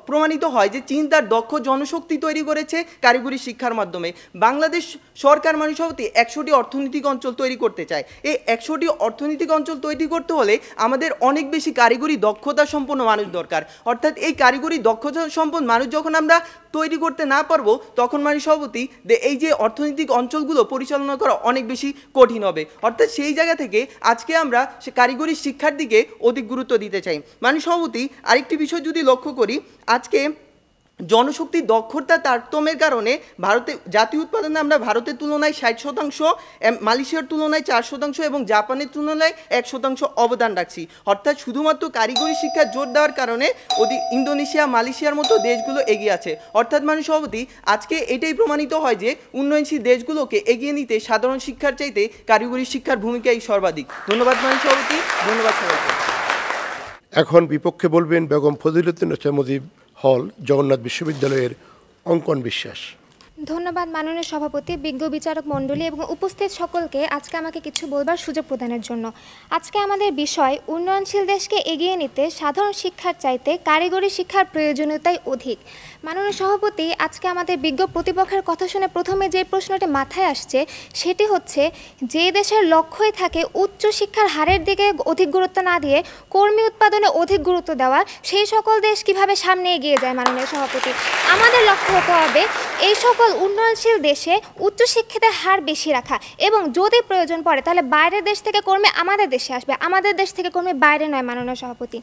প্রমাণিত হয় যে চীন তার দক্ষ জনশক্তি তৈরি করেছে কারিগরি শিক্ষার মাধ্যমে বাংলাদেশ সরকার সভাপতি একশোটি অর্থনৈতিক অঞ্চল তৈরি করতে চায় এই একশোটি অর্থনৈতিক অঞ্চল তৈরি করতে হলে আমাদের অনেক বেশি কারিগরি দক্ষতা সম্পন্ন মানুষ দরকার অর্থাৎ এই কারিগরি দক্ষতা সম্পদ মানুষ যখন আমরা তৈরি করতে না পারবো তখন মানে সভাপতি এই যে অর্থনৈতিক অঞ্চলগুলো পরিচালনা করা অনেক বেশি কঠিন হবে অর্থাৎ সেই জায়গা থেকে আজকে আমরা সে কারিগরি শিক্ষার দিকে অধিক গুরুত্ব দিতে চাই মানে সভাপতি আরেকটি বিষয় যদি লক্ষ্য করি আজকে জনশক্তি দক্ষতা তারতম্যের কারণে ভারতে জাতীয় উৎপাদনে আমরা ভারতের তুলনায় ষাট শতাংশ মালয়েশিয়ার তুলনায় চার শতাংশ এবং জাপানের তুলনায় এক শতাংশ অবদান রাখছি অর্থাৎ শুধুমাত্র কারিগরি শিক্ষা জোর দেওয়ার কারণে অতি ইন্দোনেশিয়া মালয়েশিয়ার মতো দেশগুলো এগিয়ে আছে অর্থাৎ মানুষ অবধি আজকে এটাই প্রমাণিত হয় যে উন্নয়নশীল দেশগুলোকে এগিয়ে নিতে সাধারণ শিক্ষার চাইতে কারিগরি শিক্ষার ভূমিকাই সর্বাধিক ধন্যবাদ মানুষ অবধি ধন্যবাদ সবাইকে এখন বিপক্ষে বলবেন বেগম ফজিলুদ্দিন মোজিব হল জগন্নাথ বিশ্ববিদ্যালয়ের অঙ্কন বিশ্বাস ধন্যবাদ মাননীয় সভাপতি বিজ্ঞ বিচারক মণ্ডলী এবং উপস্থিত সকলকে আজকে আমাকে কিছু বলবার সুযোগ প্রদানের জন্য আজকে আমাদের বিষয় উন্নয়নশীল দেশকে এগিয়ে নিতে সাধারণ শিক্ষার চাইতে কারিগরি শিক্ষার প্রয়োজনীয়তাই অধিক মাননীয় সভাপতি আজকে আমাদের বিজ্ঞ প্রতিপক্ষের কথা শুনে প্রথমে যে প্রশ্নটি মাথায় আসছে সেটি হচ্ছে যে দেশের লক্ষ্যই থাকে উচ্চ শিক্ষার হারের দিকে অধিক গুরুত্ব না দিয়ে কর্মী উৎপাদনে অধিক গুরুত্ব দেওয়া সেই সকল দেশ কিভাবে সামনে এগিয়ে যায় মাননীয় সভাপতি আমাদের লক্ষ্য হতে হবে এই সকল উন্নয়নশীল দেশে উচ্চশিক্ষিতের হার বেশি রাখা এবং যদি প্রয়োজন পড়ে তাহলে বাইরের দেশ থেকে কর্মী আমাদের দেশে আসবে আমাদের দেশ থেকে কর্মী বাইরে নয় মাননীয় সভাপতি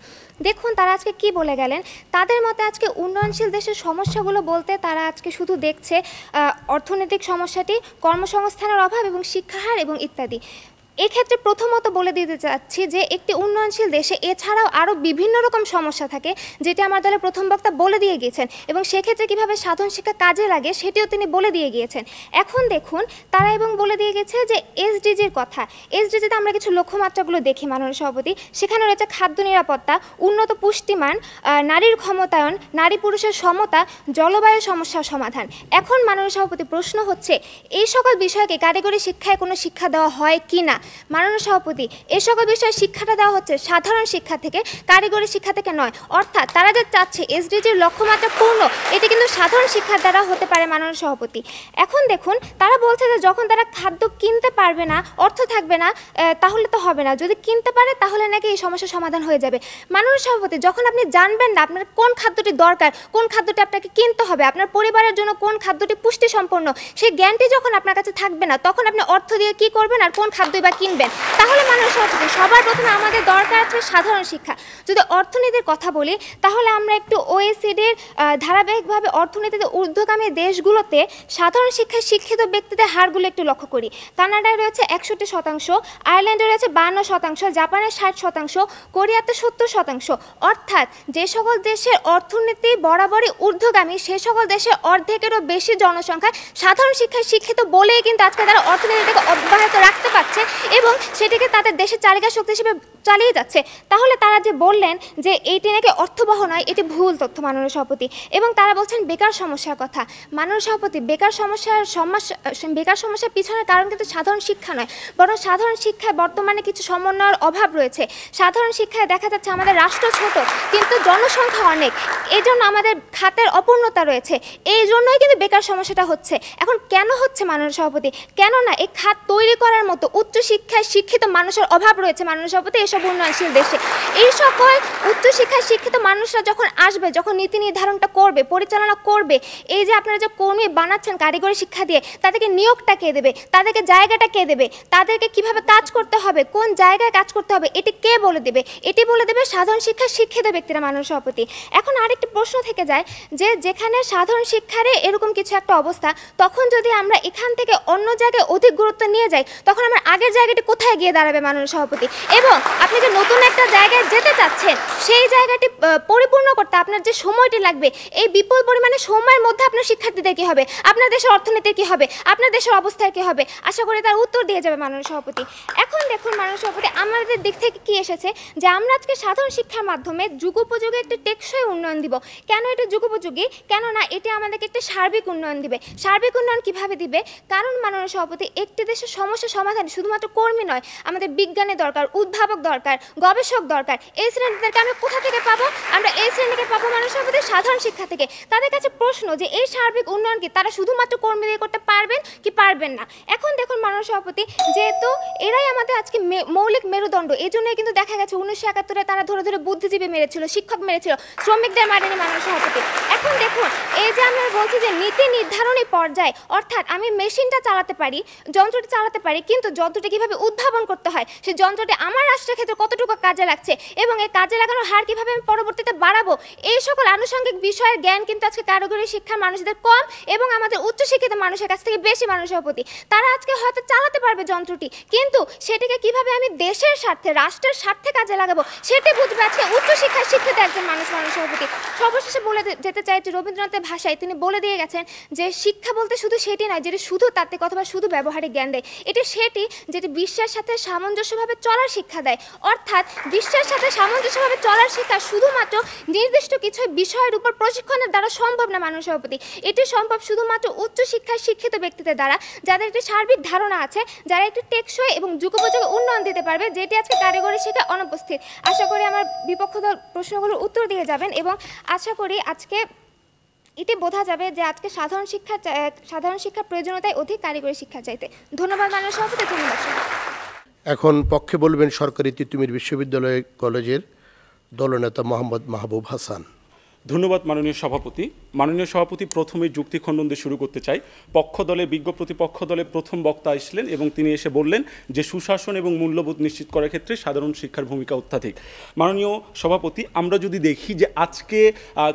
দেখুন তারা আজকে কি বলে গেলেন তাদের মতে আজকে উন্নয়নশীল দেশের সমস্যাগুলো বলতে তারা আজকে শুধু দেখছে অর্থনৈতিক সমস্যাটি কর্মসংস্থানের অভাব এবং শিক্ষাহার এবং ইত্যাদি এক্ষেত্রে প্রথমত বলে দিতে চাচ্ছি যে একটি উন্নয়নশীল দেশে এছাড়াও আরও বিভিন্ন রকম সমস্যা থাকে যেটি আমার দলের প্রথম বক্তা বলে দিয়ে গিয়েছেন এবং সেক্ষেত্রে কীভাবে সাধন শিক্ষা কাজে লাগে সেটিও তিনি বলে দিয়ে গিয়েছেন এখন দেখুন তারা এবং বলে দিয়ে গেছে যে এসডিজির কথা এসডিজিতে আমরা কিছু লক্ষ্যমাত্রাগুলো দেখি মাননীয় সভাপতি সেখানে রয়েছে খাদ্য নিরাপত্তা উন্নত পুষ্টিমান নারীর ক্ষমতায়ন নারী পুরুষের সমতা জলবায়ু সমস্যার সমাধান এখন মাননীয় সভাপতি প্রশ্ন হচ্ছে এই সকল বিষয়কে কারিগরি শিক্ষায় কোনো শিক্ষা দেওয়া হয় কি না মাননীয় সভাপতি এ সকল বিষয়ে শিক্ষাটা দেওয়া হচ্ছে সাধারণ শিক্ষা থেকে কারিগরি শিক্ষা থেকে নয় অর্থাৎ তারা যা চাচ্ছে এসডিজির লক্ষ্যমাত্রা পূর্ণ এটি কিন্তু সাধারণ শিক্ষার দ্বারা হতে পারে মাননীয় সভাপতি এখন দেখুন তারা বলছে যে যখন তারা খাদ্য কিনতে পারবে না অর্থ থাকবে না তাহলে তো হবে না যদি কিনতে পারে তাহলে নাকি এই সমস্যার সমাধান হয়ে যাবে মাননীয় সভাপতি যখন আপনি জানবেন না আপনার কোন খাদ্যটি দরকার কোন খাদ্যটি আপনাকে কিনতে হবে আপনার পরিবারের জন্য কোন খাদ্যটি পুষ্টি সম্পন্ন সেই জ্ঞানটি যখন আপনার কাছে থাকবে না তখন আপনি অর্থ দিয়ে কি করবেন আর কোন খাদ্যই বা কিনবেন তাহলে মানুষ সচেতন সবার প্রথমে আমাদের দরকার আছে সাধারণ শিক্ষা যদি অর্থনীতির কথা বলি তাহলে আমরা একটু ওএসিডির ধারাবাহিকভাবে অর্থনীতিতে ঊর্ধ্বগামী দেশগুলোতে সাধারণ শিক্ষায় শিক্ষিত ব্যক্তিদের হারগুলো একটু লক্ষ্য করি কানাডায় রয়েছে একষট্টি শতাংশ আয়ারল্যান্ডে রয়েছে বান্ন শতাংশ জাপানে ষাট শতাংশ কোরিয়াতে সত্তর শতাংশ অর্থাৎ যে সকল দেশের অর্থনীতি বরাবরই ঊর্ধ্বগামী সে সকল দেশে অর্ধেকেরও বেশি জনসংখ্যা সাধারণ শিক্ষায় শিক্ষিত বলেই কিন্তু আজকে তারা অর্থনীতিটাকে অব্যাহত রাখতে পারছে এবং সেটিকে তাদের দেশের চালিকা শক্তি হিসেবে চালিয়ে যাচ্ছে তাহলে তারা যে বললেন যে এইটি নাকি অর্থবহ নয় এটি ভুল তথ্য মাননীয় সভাপতি এবং তারা বলছেন বেকার সমস্যার কথা মাননীয় সভাপতি বেকার সমস্যার সমস্যা বেকার সমস্যার পিছনের কারণ কিন্তু সাধারণ শিক্ষা নয় বরং সাধারণ শিক্ষায় বর্তমানে কিছু সমন্বয়ের অভাব রয়েছে সাধারণ শিক্ষায় দেখা যাচ্ছে আমাদের রাষ্ট্র ছোট কিন্তু জনসংখ্যা অনেক এই জন্য আমাদের খাতের অপূর্ণতা রয়েছে এই জন্যই কিন্তু বেকার সমস্যাটা হচ্ছে এখন কেন হচ্ছে মাননীয় সভাপতি কেননা এই খাত তৈরি করার মতো উচ্চশিক্ষায় শিক্ষিত মানুষের অভাব রয়েছে মাননীয় সভাপতি এসব সমস্যা উন্নয়নশীল দেশে এই সকল উচ্চশিক্ষায় শিক্ষিত মানুষরা যখন আসবে যখন নীতি নির্ধারণটা করবে পরিচালনা করবে এই যে আপনারা যে কর্মী বানাচ্ছেন কারিগরি শিক্ষা দিয়ে তাদেরকে নিয়োগটা কে দেবে তাদেরকে জায়গাটা কে দেবে তাদেরকে কিভাবে কাজ করতে হবে কোন জায়গায় কাজ করতে হবে এটি কে বলে দেবে এটি বলে দেবে সাধারণ শিক্ষা শিক্ষিত ব্যক্তিরা মানুষ সভাপতি এখন আরেকটি প্রশ্ন থেকে যায় যে যেখানে সাধারণ শিক্ষারে এরকম কিছু একটা অবস্থা তখন যদি আমরা এখান থেকে অন্য জায়গায় অধিক গুরুত্ব নিয়ে যাই তখন আমার আগের জায়গাটি কোথায় গিয়ে দাঁড়াবে মানুষ সভাপতি এবং আপনি যে নতুন একটা জায়গায় যেতে চাচ্ছেন সেই জায়গাটি পরিপূর্ণ করতে আপনার যে সময়টি লাগবে এই বিপুল পরিমাণে সময়ের মধ্যে আপনার শিক্ষার্থীদের কী হবে আপনার দেশের অর্থনীতির কী হবে আপনার দেশের অবস্থায় কী হবে আশা করি তার উত্তর দিয়ে যাবে মাননীয় সভাপতি এখন দেখুন মাননীয় সভাপতি আমাদের দিক থেকে কি এসেছে যে আমরা আজকে সাধারণ শিক্ষার মাধ্যমে যুগোপযোগী একটি টেকসই উন্নয়ন দিব কেন এটা যুগোপযোগী কেননা এটি আমাদেরকে একটি সার্বিক উন্নয়ন দিবে সার্বিক উন্নয়ন কিভাবে দিবে কারণ মাননীয় সভাপতি একটি দেশের সমস্যা সমাধান শুধুমাত্র কর্মী নয় আমাদের বিজ্ঞানের দরকার উদ্ভাবক দরকার দরকার গবেষক দরকার এই শ্রেণীদেরকে আমরা কোথা থেকে পাবো আমরা এই শ্রেণীকে পাবো মানুষ আমাদের সাধারণ শিক্ষা থেকে তাদের কাছে প্রশ্ন যে এই সার্বিক উন্নয়ন কি তারা শুধুমাত্র কর্মী দিয়ে করতে পারবেন কি পারবেন না এখন দেখুন মানব সভাপতি যেহেতু এরাই আমাদের আজকে মৌলিক মেরুদণ্ড এই জন্যই কিন্তু দেখা গেছে উনিশশো একাত্তরে তারা ধরে ধরে বুদ্ধিজীবী মেরেছিল শিক্ষক মেরেছিল শ্রমিকদের মারেনি মানব সভাপতি এখন দেখুন এই যে আমরা বলছি যে নীতি নির্ধারণী পর্যায়ে অর্থাৎ আমি মেশিনটা চালাতে পারি যন্ত্রটি চালাতে পারি কিন্তু যন্ত্রটি কিভাবে উদ্ভাবন করতে হয় সেই যন্ত্রটি আমার রাষ্ট্রে ক্ষেত্রে কতটুকু কাজে লাগছে এবং এই কাজে লাগানোর হার কীভাবে আমি পরবর্তীতে বাড়াবো এই সকল আনুষঙ্গিক বিষয়ের জ্ঞান কিন্তু আজকে কারিগরি শিক্ষার মানুষদের কম এবং আমাদের উচ্চশিক্ষিত মানুষের কাছ থেকে বেশি মানুষের প্রতি তারা আজকে হয়তো চালাতে পারবে যন্ত্রটি কিন্তু সেটিকে কিভাবে আমি দেশের স্বার্থে রাষ্ট্রের স্বার্থে কাজে লাগাবো সেটি বুঝবে আজকে উচ্চশিক্ষায় শিক্ষিত একজন মানুষ মানুষের প্রতি সর্বশেষে বলে যেতে চাইছি রবীন্দ্রনাথের ভাষায় তিনি বলে দিয়ে গেছেন যে শিক্ষা বলতে শুধু সেটি নয় যেটি শুধু তাত্ত্বিক অথবা শুধু ব্যবহারিক জ্ঞান দেয় এটি সেটি যেটি বিশ্বের সাথে সামঞ্জস্যভাবে চলার শিক্ষা দেয় অর্থাৎ বিশ্বের সাথে সামঞ্জস্যভাবে চলার শিক্ষা শুধুমাত্র নির্দিষ্ট কিছু বিষয়ের উপর প্রশিক্ষণের দ্বারা সম্ভব না মানুষের প্রতি এটি সম্ভব শুধুমাত্র উচ্চশিক্ষায় শিক্ষিত ব্যক্তিদের দ্বারা যাদের একটি সার্বিক ধারণা আছে যারা একটি টেকসই এবং যুগোপযোগ উন্নয়ন দিতে পারবে যেটি আজকে কারিগরি শিক্ষা অনুপস্থিত আশা করি আমার বিপক্ষ দল প্রশ্নগুলোর উত্তর দিয়ে যাবেন এবং আশা করি আজকে এতে বোঝা যাবে যে আজকে সাধারণ শিক্ষা সাধারণ শিক্ষার প্রয়োজনীয়তায় অধিক কারিগরি শিক্ষা চাইতে ধন্যবাদ মাননীয় সভাপতি ধন্যবাদ এখন পক্ষে বলবেন সরকারি তিতুমির বিশ্ববিদ্যালয় কলেজের দলনেতা মোহাম্মদ মাহবুব হাসান ধন্যবাদ মাননীয় সভাপতি মাননীয় সভাপতি প্রথমে যুক্তি খণ্ডন দিয়ে শুরু করতে চাই পক্ষ দলে বিজ্ঞ প্রতিপক্ষ দলে প্রথম বক্তা আসলেন এবং তিনি এসে বললেন যে সুশাসন এবং মূল্যবোধ নিশ্চিত করার ক্ষেত্রে সাধারণ শিক্ষার ভূমিকা অত্যাধিক মাননীয় সভাপতি আমরা যদি দেখি যে আজকে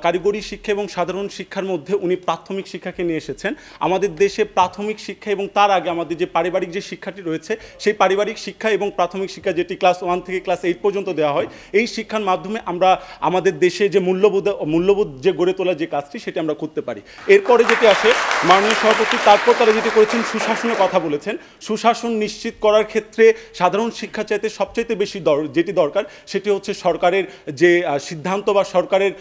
কারিগরি শিক্ষা এবং সাধারণ শিক্ষার মধ্যে উনি প্রাথমিক শিক্ষাকে নিয়ে এসেছেন আমাদের দেশে প্রাথমিক শিক্ষা এবং তার আগে আমাদের যে পারিবারিক যে শিক্ষাটি রয়েছে সেই পারিবারিক শিক্ষা এবং প্রাথমিক শিক্ষা যেটি ক্লাস ওয়ান থেকে ক্লাস এইট পর্যন্ত দেওয়া হয় এই শিক্ষার মাধ্যমে আমরা আমাদের দেশে যে মূল্যবোধ মূল্যবোধ যে গড়ে তোলা যে কাজটি সেটি আমরা করতে পারি এরপরে যেটি আসে মাননীয় সভাপতি তারপর তারা যেটি করেছেন সুশাসনের কথা বলেছেন সুশাসন নিশ্চিত করার ক্ষেত্রে সাধারণ শিক্ষা চাইতে সবচাইতে বেশি যেটি দরকার সেটি হচ্ছে সরকারের যে সিদ্ধান্ত বা সরকারের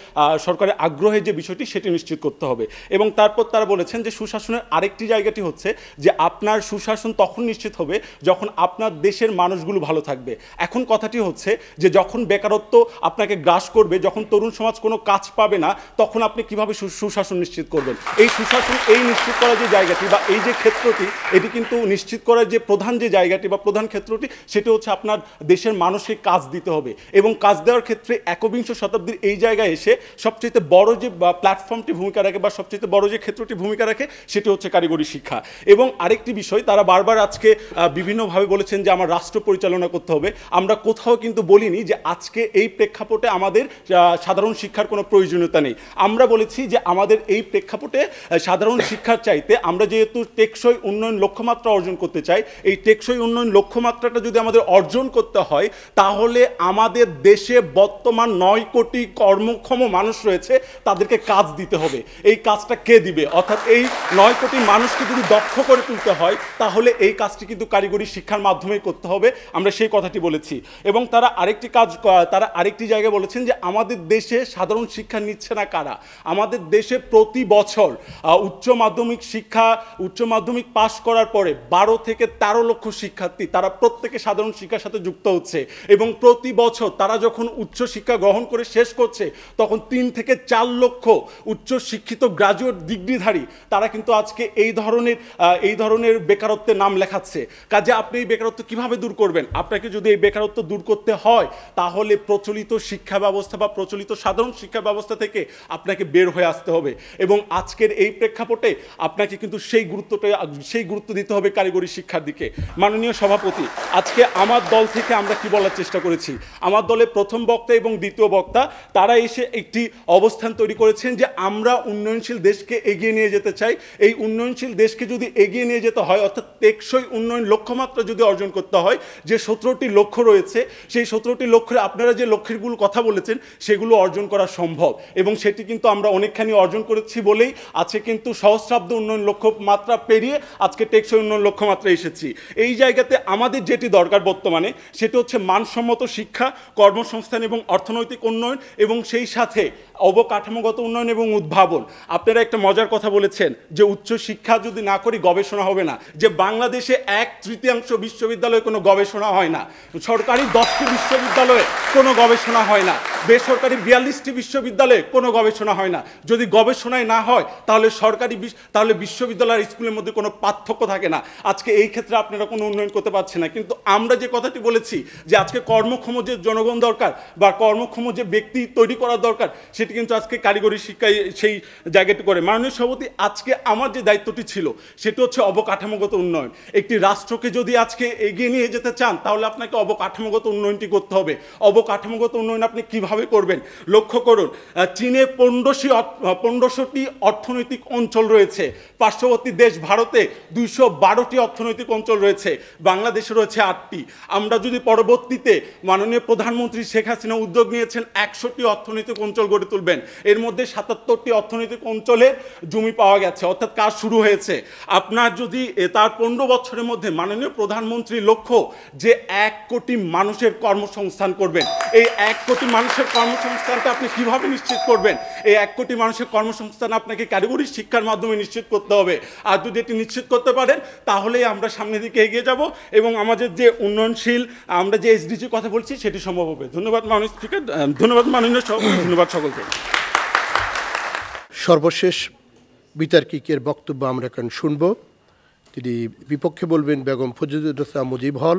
সরকারের আগ্রহের যে বিষয়টি সেটি নিশ্চিত করতে হবে এবং তারপর তারা বলেছেন যে সুশাসনের আরেকটি জায়গাটি হচ্ছে যে আপনার সুশাসন তখন নিশ্চিত হবে যখন আপনার দেশের মানুষগুলো ভালো থাকবে এখন কথাটি হচ্ছে যে যখন বেকারত্ব আপনাকে গ্রাস করবে যখন তরুণ সমাজ কোনো কাজ পাবে না তখন আপনি কিভাবে সুশাসন নিশ্চিত করবেন এই সুশাসন এই নিশ্চিত করার যে জায়গাটি বা এই যে ক্ষেত্রটি এটি কিন্তু নিশ্চিত করার যে প্রধান যে জায়গাটি বা প্রধান ক্ষেত্রটি সেটি হচ্ছে আপনার দেশের মানুষকে কাজ দিতে হবে এবং কাজ দেওয়ার ক্ষেত্রে একবিংশ শতাব্দীর এই জায়গায় এসে সবচেয়ে বড় যে প্ল্যাটফর্মটি ভূমিকা রাখে বা সবচেয়ে বড় যে ক্ষেত্রটি ভূমিকা রাখে সেটি হচ্ছে কারিগরি শিক্ষা এবং আরেকটি বিষয় তারা বারবার আজকে বিভিন্নভাবে বলেছেন যে আমার রাষ্ট্র পরিচালনা করতে হবে আমরা কোথাও কিন্তু বলিনি যে আজকে এই প্রেক্ষাপটে আমাদের সাধারণ শিক্ষার কোনো প্রয়োজনীয়তা নেই আমরা বলেছি যে আমাদের এই প্রেক্ষাপটে সাধারণ শিক্ষার চাইতে আমরা যেহেতু টেকসই উন্নয়ন লক্ষ্যমাত্রা অর্জন করতে চাই এই টেকসই উন্নয়ন লক্ষ্যমাত্রাটা যদি আমাদের অর্জন করতে হয় তাহলে আমাদের দেশে বর্তমান নয় কোটি কর্মক্ষম মানুষ রয়েছে তাদেরকে কাজ দিতে হবে এই কাজটা কে দিবে অর্থাৎ এই নয় কোটি মানুষকে যদি দক্ষ করে তুলতে হয় তাহলে এই কাজটি কিন্তু কারিগরি শিক্ষার মাধ্যমে করতে হবে আমরা সেই কথাটি বলেছি এবং তারা আরেকটি কাজ তারা আরেকটি জায়গায় বলেছেন যে আমাদের দেশে সাধারণ শিক্ষা নিচ্ছে না কারা আমাদের দেশে প্রতি বছর উচ্চ মাধ্যমিক শিক্ষা উচ্চ মাধ্যমিক পাশ করার পরে বারো থেকে তেরো লক্ষ শিক্ষার্থী তারা প্রত্যেকে সাধারণ শিক্ষার সাথে যুক্ত হচ্ছে এবং প্রতি বছর তারা যখন উচ্চ শিক্ষা গ্রহণ করে শেষ করছে তখন তিন থেকে চার লক্ষ উচ্চ শিক্ষিত গ্রাজুয়েট ডিগ্রিধারী তারা কিন্তু আজকে এই ধরনের এই ধরনের বেকারত্বে নাম লেখাচ্ছে কাজে আপনি এই বেকারত্ব কিভাবে দূর করবেন আপনাকে যদি এই বেকারত্ব দূর করতে হয় তাহলে প্রচলিত শিক্ষা ব্যবস্থা বা প্রচলিত সাধারণ শিক্ষা ব্যবস্থা থেকে আপনাকে বের হয়ে আসতে আসতে হবে এবং আজকের এই প্রেক্ষাপটে আপনাকে কিন্তু সেই গুরুত্বটা সেই গুরুত্ব দিতে হবে কারিগরি শিক্ষার দিকে মাননীয় সভাপতি আজকে আমার দল থেকে আমরা কি বলার চেষ্টা করেছি আমার দলে প্রথম বক্তা এবং দ্বিতীয় বক্তা তারা এসে একটি অবস্থান তৈরি করেছেন যে আমরা উন্নয়নশীল দেশকে এগিয়ে নিয়ে যেতে চাই এই উন্নয়নশীল দেশকে যদি এগিয়ে নিয়ে যেতে হয় অর্থাৎ টেকসই উন্নয়ন লক্ষ্যমাত্রা যদি অর্জন করতে হয় যে সতেরোটি লক্ষ্য রয়েছে সেই সতেরোটি লক্ষ্যে আপনারা যে লক্ষ্যগুলো কথা বলেছেন সেগুলো অর্জন করা সম্ভব এবং সেটি কিন্তু আমরা অনেকখানি রপ্তানি অর্জন করেছি বলেই আজকে কিন্তু সহস্রাব্দ উন্নয়ন লক্ষ্যমাত্রা পেরিয়ে আজকে টেকসই উন্নয়ন লক্ষ্যমাত্রা এসেছি এই জায়গাতে আমাদের যেটি দরকার বর্তমানে সেটি হচ্ছে মানসম্মত শিক্ষা কর্মসংস্থান এবং অর্থনৈতিক উন্নয়ন এবং সেই সাথে অবকাঠামোগত উন্নয়ন এবং উদ্ভাবন আপনারা একটা মজার কথা বলেছেন যে উচ্চ শিক্ষা যদি না করি গবেষণা হবে না যে বাংলাদেশে এক তৃতীয়াংশ বিশ্ববিদ্যালয়ে কোনো গবেষণা হয় না সরকারি দশটি বিশ্ববিদ্যালয়ে কোনো গবেষণা হয় না বেসরকারি বিয়াল্লিশটি বিশ্ববিদ্যালয়ে কোনো গবেষণা হয় না যদি যদি গবেষণায় না হয় তাহলে সরকারি তাহলে বিশ্ববিদ্যালয়ের স্কুলের মধ্যে কোনো পার্থক্য থাকে না আজকে এই ক্ষেত্রে আপনারা কোনো উন্নয়ন করতে পারছেন না কিন্তু আমরা যে কথাটি বলেছি যে আজকে কর্মক্ষম যে জনগণ দরকার বা কর্মক্ষম যে ব্যক্তি তৈরি করা দরকার সেটি কিন্তু আজকে কারিগরি শিক্ষায় সেই জায়গাটি করে মাননীয় সভাপতি আজকে আমার যে দায়িত্বটি ছিল সেটি হচ্ছে অবকাঠামোগত উন্নয়ন একটি রাষ্ট্রকে যদি আজকে এগিয়ে নিয়ে যেতে চান তাহলে আপনাকে অবকাঠামোগত উন্নয়নটি করতে হবে অবকাঠামোগত উন্নয়ন আপনি কিভাবে করবেন লক্ষ্য করুন চীনে পণ্ডসী পনেরোশোটি অর্থনৈতিক অঞ্চল রয়েছে পার্শ্ববর্তী দেশ ভারতে দুইশো বারোটি অর্থনৈতিক অঞ্চল রয়েছে বাংলাদেশে রয়েছে আটটি আমরা যদি পরবর্তীতে মাননীয় প্রধানমন্ত্রী শেখ হাসিনা উদ্যোগ নিয়েছেন একশোটি অর্থনৈতিক অঞ্চল গড়ে তুলবেন এর মধ্যে সাতাত্তরটি অর্থনৈতিক অঞ্চলে জমি পাওয়া গেছে অর্থাৎ কাজ শুরু হয়েছে আপনার যদি তার পনেরো বছরের মধ্যে মাননীয় প্রধানমন্ত্রীর লক্ষ্য যে এক কোটি মানুষের কর্মসংস্থান করবেন এই এক কোটি মানুষের কর্মসংস্থানটা আপনি কিভাবে নিশ্চিত করবেন এই এক কোটি মানুষের বাংলাদেশের কর্মসংস্থান আপনাকে কারিগরি শিক্ষার মাধ্যমে নিশ্চিত করতে হবে আর যদি এটি নিশ্চিত করতে পারেন তাহলেই আমরা সামনের দিকে এগিয়ে যাব এবং আমাদের যে উন্নয়নশীল আমরা যে এসডিজির কথা বলছি সেটি সম্ভব হবে ধন্যবাদ মাননীয় স্পিকার ধন্যবাদ মাননীয় ধন্যবাদ সকলকে সর্বশেষ বিতার্কিকের বক্তব্য আমরা এখন শুনব তিনি বিপক্ষে বলবেন বেগম ফজিদুল মুজিব হল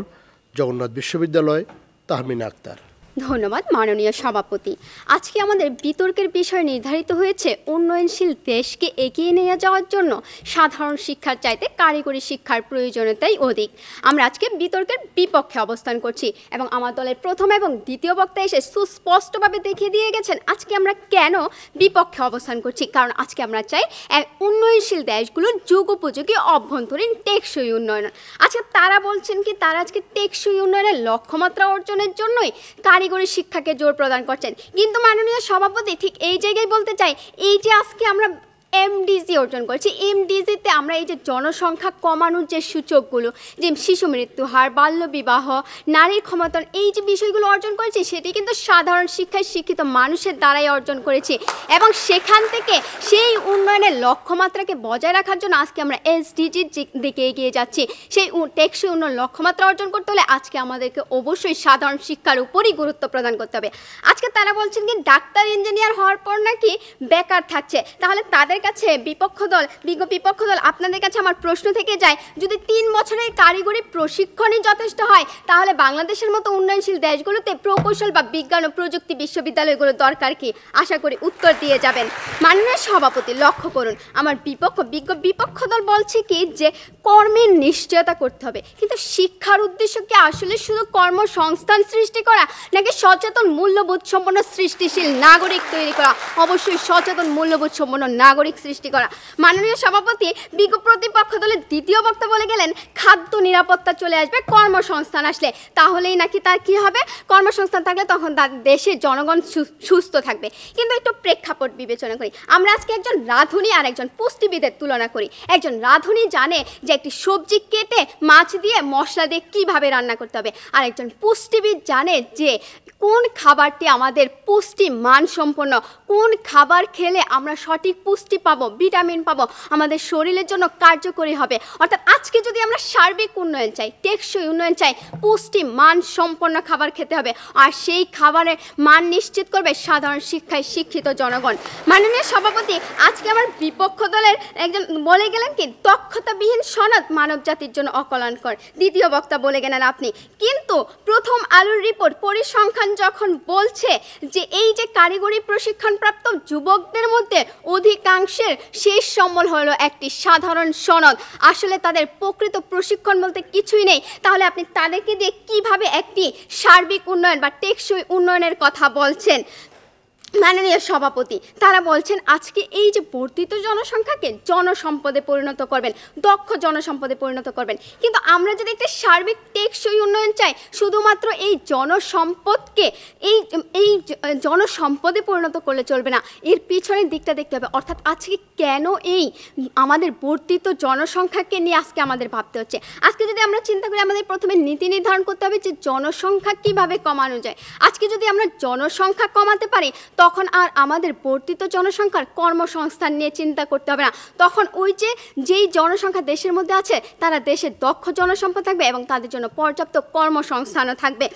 জগন্নাথ বিশ্ববিদ্যালয় তাহমিনা আক্তার ধন্যবাদ মাননীয় সভাপতি আজকে আমাদের বিতর্কের বিষয় নির্ধারিত হয়েছে উন্নয়নশীল দেশকে এগিয়ে নিয়ে যাওয়ার জন্য সাধারণ শিক্ষার চাইতে কারিগরি শিক্ষার প্রয়োজনীয়তাই অধিক আমরা আজকে বিতর্কের বিপক্ষে অবস্থান করছি এবং আমার দলের প্রথম এবং দ্বিতীয় বক্তা এসে সুস্পষ্টভাবে দেখিয়ে দিয়ে গেছেন আজকে আমরা কেন বিপক্ষে অবস্থান করছি কারণ আজকে আমরা চাই উন্নয়নশীল দেশগুলোর যুগোপযোগী অভ্যন্তরীণ টেকসই উন্নয়ন আচ্ছা তারা বলছেন কি তারা আজকে টেকসই উন্নয়নের লক্ষ্যমাত্রা অর্জনের জন্যই কার কারিগরি শিক্ষাকে জোর প্রদান করছেন কিন্তু মাননীয় সভাপতি ঠিক এই জায়গায় বলতে চাই এই যে আজকে আমরা এমডিজি অর্জন করেছি এমডিজিতে আমরা এই যে জনসংখ্যা কমানোর যে সূচকগুলো যে শিশু মৃত্যু হার বাল্যবিবাহ নারীর ক্ষমতা এই যে বিষয়গুলো অর্জন করেছি সেটি কিন্তু সাধারণ শিক্ষায় শিক্ষিত মানুষের দ্বারাই অর্জন করেছি এবং সেখান থেকে সেই উন্নয়নের লক্ষ্যমাত্রাকে বজায় রাখার জন্য আজকে আমরা এসডিজির দিকে এগিয়ে যাচ্ছি সেই টেকসই উন্নয়ন লক্ষ্যমাত্রা অর্জন করতে হলে আজকে আমাদেরকে অবশ্যই সাধারণ শিক্ষার উপরই গুরুত্ব প্রদান করতে হবে আজকে তারা বলছেন কি ডাক্তার ইঞ্জিনিয়ার হওয়ার পর নাকি বেকার থাকছে তাহলে তাদের কাছে বিপক্ষ দল বিজ্ঞ বিপক্ষ দল আপনাদের কাছে আমার প্রশ্ন থেকে যায় যদি তিন বছরের কারিগরি প্রশিক্ষণই যথেষ্ট হয় তাহলে বাংলাদেশের মতো উন্নয়নশীল দেশগুলোতে প্রকৌশল বা বিজ্ঞান ও প্রযুক্তি বিশ্ববিদ্যালয়গুলো দরকার কি আশা করি উত্তর দিয়ে যাবেন মাননীয় সভাপতি লক্ষ্য করুন আমার বিপক্ষ বিজ্ঞ বিপক্ষ দল বলছে কি যে কর্মের নিশ্চয়তা করতে হবে কিন্তু শিক্ষার উদ্দেশ্য কি আসলে শুধু কর্মসংস্থান সৃষ্টি করা নাকি সচেতন মূল্যবোধ সম্পন্ন সৃষ্টিশীল নাগরিক তৈরি করা অবশ্যই সচেতন মূল্যবোধ সম্পন্ন নাগরিক উদ্বেগ সৃষ্টি করা মাননীয় সভাপতি বিগ প্রতিপক্ষ দলের দ্বিতীয় বক্তা বলে গেলেন খাদ্য নিরাপত্তা চলে আসবে কর্মসংস্থান আসলে তাহলেই নাকি তার কি হবে কর্মসংস্থান থাকলে তখন তার দেশের জনগণ সুস্থ থাকবে কিন্তু একটু প্রেক্ষাপট বিবেচনা করি আমরা আজকে একজন রাঁধুনি আর একজন পুষ্টিবিদের তুলনা করি একজন রাঁধুনি জানে যে একটি সবজি কেটে মাছ দিয়ে মশলা দিয়ে কিভাবে রান্না করতে হবে আর একজন পুষ্টিবিদ জানে যে কোন খাবারটি আমাদের পুষ্টি মানসম্পন্ন কোন খাবার খেলে আমরা সঠিক পুষ্টি পাবো ভিটামিন পাবো আমাদের শরীরের জন্য কার্যকরী হবে অর্থাৎ আজকে যদি আমরা সার্বিক উন্নয়ন চাই টেকসই উন্নয়ন চাই পুষ্টি মান সম্পন্ন খাবার খেতে হবে আর সেই খাবারের মান নিশ্চিত করবে সাধারণ শিক্ষায় শিক্ষিত জনগণ মাননীয় সভাপতি আজকে আমার বিপক্ষ দলের একজন বলে গেলেন কি দক্ষতাবিহীন সনদ মানব জাতির জন্য অকল্যাণকর দ্বিতীয় বক্তা বলে গেলেন আপনি কিন্তু প্রথম আলোর রিপোর্ট পরিসংখ্যান যখন বলছে যে এই যে কারিগরি প্রশিক্ষণপ্রাপ্ত যুবকদের মধ্যে অধিকাংশ মানুষের শেষ সম্বল হলো একটি সাধারণ সনদ আসলে তাদের প্রকৃত প্রশিক্ষণ বলতে কিছুই নেই তাহলে আপনি তাদেরকে দিয়ে কিভাবে একটি সার্বিক উন্নয়ন বা টেকসই উন্নয়নের কথা বলছেন মাননীয় সভাপতি তারা বলছেন আজকে এই যে বর্ধিত জনসংখ্যাকে জনসম্পদে পরিণত করবেন দক্ষ জনসম্পদে পরিণত করবেন কিন্তু আমরা যদি একটা সার্বিক টেকসই উন্নয়ন চাই শুধুমাত্র এই জনসম্পদকে এই এই জনসম্পদে পরিণত করলে চলবে না এর পিছনের দিকটা দেখতে হবে অর্থাৎ আজকে কেন এই আমাদের বর্ধিত জনসংখ্যাকে নিয়ে আজকে আমাদের ভাবতে হচ্ছে আজকে যদি আমরা চিন্তা করি আমাদের প্রথমে নীতি নির্ধারণ করতে হবে যে জনসংখ্যা কিভাবে কমানো যায় আজকে যদি আমরা জনসংখ্যা কমাতে পারি তখন আর আমাদের বর্ধিত জনসংখ্যার কর্মসংস্থান নিয়ে চিন্তা করতে হবে না তখন ওই যে যেই জনসংখ্যা দেশের মধ্যে আছে তারা দেশের দক্ষ জনসম্পদ থাকবে এবং তাদের জন্য পর্যাপ্ত কর্মসংস্থানও থাকবে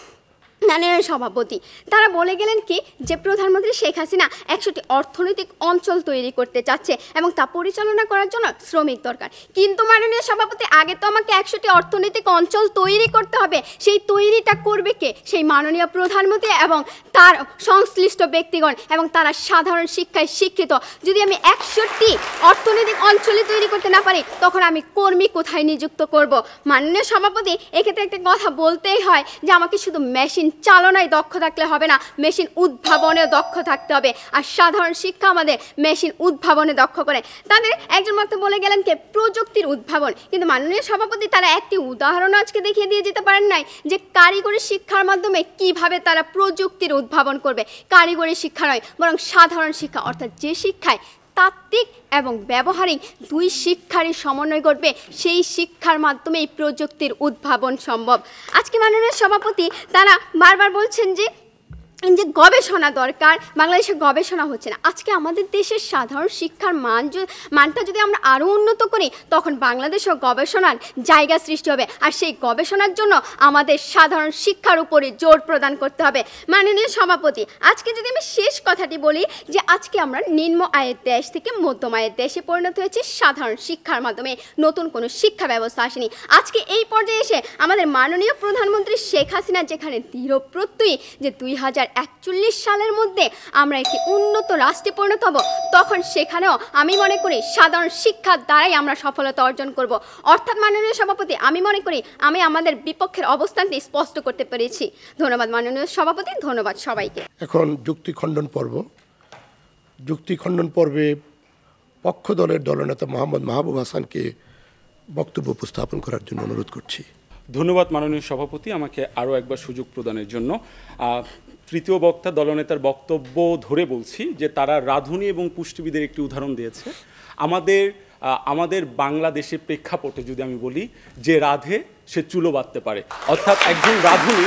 ন্যানের সভাপতি তারা বলে গেলেন কি যে প্রধানমন্ত্রী শেখ হাসিনা একশোটি অর্থনৈতিক অঞ্চল তৈরি করতে চাচ্ছে এবং তা পরিচালনা করার জন্য শ্রমিক দরকার কিন্তু মাননীয় সভাপতি আগে তো আমাকে একশোটি অর্থনৈতিক অঞ্চল তৈরি করতে হবে সেই তৈরিটা করবে কে সেই মাননীয় প্রধানমন্ত্রী এবং তার সংশ্লিষ্ট ব্যক্তিগণ এবং তারা সাধারণ শিক্ষায় শিক্ষিত যদি আমি একশোটি অর্থনৈতিক অঞ্চলে তৈরি করতে না পারি তখন আমি কর্মী কোথায় নিযুক্ত করব মাননীয় সভাপতি এক্ষেত্রে একটা কথা বলতেই হয় যে আমাকে শুধু মেশিন মেশিন চালনায় দক্ষ থাকলে হবে না মেশিন উদ্ভাবনেও দক্ষ থাকতে হবে আর সাধারণ শিক্ষা আমাদের মেশিন উদ্ভাবনে দক্ষ করে তাদের একজন মতো বলে গেলেন কে প্রযুক্তির উদ্ভাবন কিন্তু মাননীয় সভাপতি তারা একটি উদাহরণ আজকে দেখিয়ে দিয়ে যেতে পারেন নাই যে কারিগরি শিক্ষার মাধ্যমে কিভাবে তারা প্রযুক্তির উদ্ভাবন করবে কারিগরি শিক্ষা নয় বরং সাধারণ শিক্ষা অর্থাৎ যে শিক্ষায় তাত্ত্বিক এবং ব্যবহারিক দুই শিক্ষারই সমন্বয় ঘটবে সেই শিক্ষার মাধ্যমে এই প্রযুক্তির উদ্ভাবন সম্ভব আজকে মাননীয় সভাপতি তারা বারবার বলছেন যে যে গবেষণা দরকার বাংলাদেশে গবেষণা হচ্ছে না আজকে আমাদের দেশের সাধারণ শিক্ষার মান মানটা যদি আমরা আরও উন্নত করি তখন বাংলাদেশও গবেষণার জায়গা সৃষ্টি হবে আর সেই গবেষণার জন্য আমাদের সাধারণ শিক্ষার উপরে জোর প্রদান করতে হবে মাননীয় সভাপতি আজকে যদি আমি শেষ কথাটি বলি যে আজকে আমরা নিম্ন আয়ের দেশ থেকে মধ্যম আয়ের দেশে পরিণত হয়েছে সাধারণ শিক্ষার মাধ্যমে নতুন কোনো শিক্ষা ব্যবস্থা আসেনি আজকে এই পর্যায়ে এসে আমাদের মাননীয় প্রধানমন্ত্রী শেখ হাসিনা যেখানে দৃঢ় প্রত্যয়ী যে দুই হাজার একচল্লিশ সালের মধ্যে আমরা একটি উন্নত রাষ্ট্রে পরিণত হব তখন সেখানেও আমি মনে করি সাধারণ শিক্ষার দ্বারাই আমরা সফলতা অর্জন করব অর্থাৎ মাননীয় সভাপতি আমি মনে করি আমি আমাদের বিপক্ষের অবস্থানটি স্পষ্ট করতে পেরেছি ধন্যবাদ মাননীয় সভাপতি ধন্যবাদ সবাইকে এখন যুক্তি খণ্ডন পর্ব যুক্তি খণ্ডন পর্বে পক্ষ দলের দলনেতা মোহাম্মদ মাহবুব হাসানকে বক্তব্য উপস্থাপন করার জন্য অনুরোধ করছি ধন্যবাদ মাননীয় সভাপতি আমাকে আরও একবার সুযোগ প্রদানের জন্য তৃতীয় বক্তা দলনেতার বক্তব্য ধরে বলছি যে তারা রাঁধুনি এবং পুষ্টিবিদের একটি উদাহরণ দিয়েছে আমাদের আমাদের বাংলাদেশের প্রেক্ষাপটে যদি আমি বলি যে রাধে সে চুলো বাঁধতে পারে অর্থাৎ একজন রাঁধুনি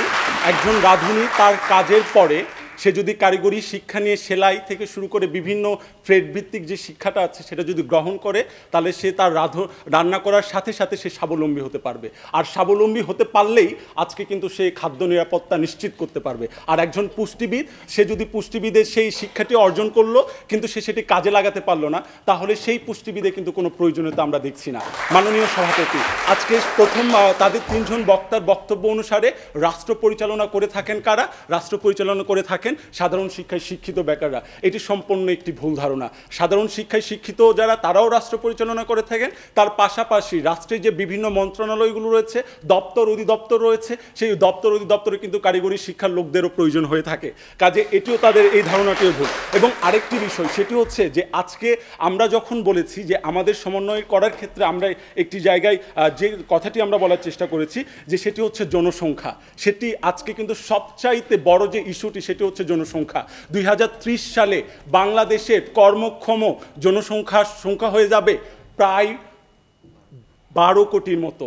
একজন রাঁধুনি তার কাজের পরে সে যদি কারিগরি শিক্ষা নিয়ে সেলাই থেকে শুরু করে বিভিন্ন ট্রেডভিত্তিক যে শিক্ষাটা আছে সেটা যদি গ্রহণ করে তাহলে সে তার রাধ রান্না করার সাথে সাথে সে স্বাবলম্বী হতে পারবে আর স্বাবলম্বী হতে পারলেই আজকে কিন্তু সে খাদ্য নিরাপত্তা নিশ্চিত করতে পারবে আর একজন পুষ্টিবিদ সে যদি পুষ্টিবিদের সেই শিক্ষাটি অর্জন করলো কিন্তু সে সেটি কাজে লাগাতে পারলো না তাহলে সেই পুষ্টিবিদে কিন্তু কোনো প্রয়োজনীয়তা আমরা দেখছি না মাননীয় সভাপতি আজকে প্রথম তাদের তিনজন বক্তার বক্তব্য অনুসারে রাষ্ট্র পরিচালনা করে থাকেন কারা রাষ্ট্র পরিচালনা করে থাকেন দেখেন সাধারণ শিক্ষায় শিক্ষিত বেকাররা এটি সম্পূর্ণ একটি ভুল ধারণা সাধারণ শিক্ষায় শিক্ষিত যারা তারাও রাষ্ট্র পরিচালনা করে থাকেন তার পাশাপাশি রাষ্ট্রের যে বিভিন্ন মন্ত্রণালয়গুলো রয়েছে দপ্তর অধিদপ্তর রয়েছে সেই দপ্তর অধিদপ্তরে কিন্তু কারিগরি শিক্ষার লোকদেরও প্রয়োজন হয়ে থাকে কাজে এটিও তাদের এই ধারণাটিও ভুল এবং আরেকটি বিষয় সেটি হচ্ছে যে আজকে আমরা যখন বলেছি যে আমাদের সমন্বয় করার ক্ষেত্রে আমরা একটি জায়গায় যে কথাটি আমরা বলার চেষ্টা করেছি যে সেটি হচ্ছে জনসংখ্যা সেটি আজকে কিন্তু সবচাইতে বড় যে ইস্যুটি সেটি হচ্ছে হচ্ছে জনসংখ্যা দুই সালে বাংলাদেশের কর্মক্ষম জনসংখ্যার সংখ্যা হয়ে যাবে প্রায় বারো কোটির মতো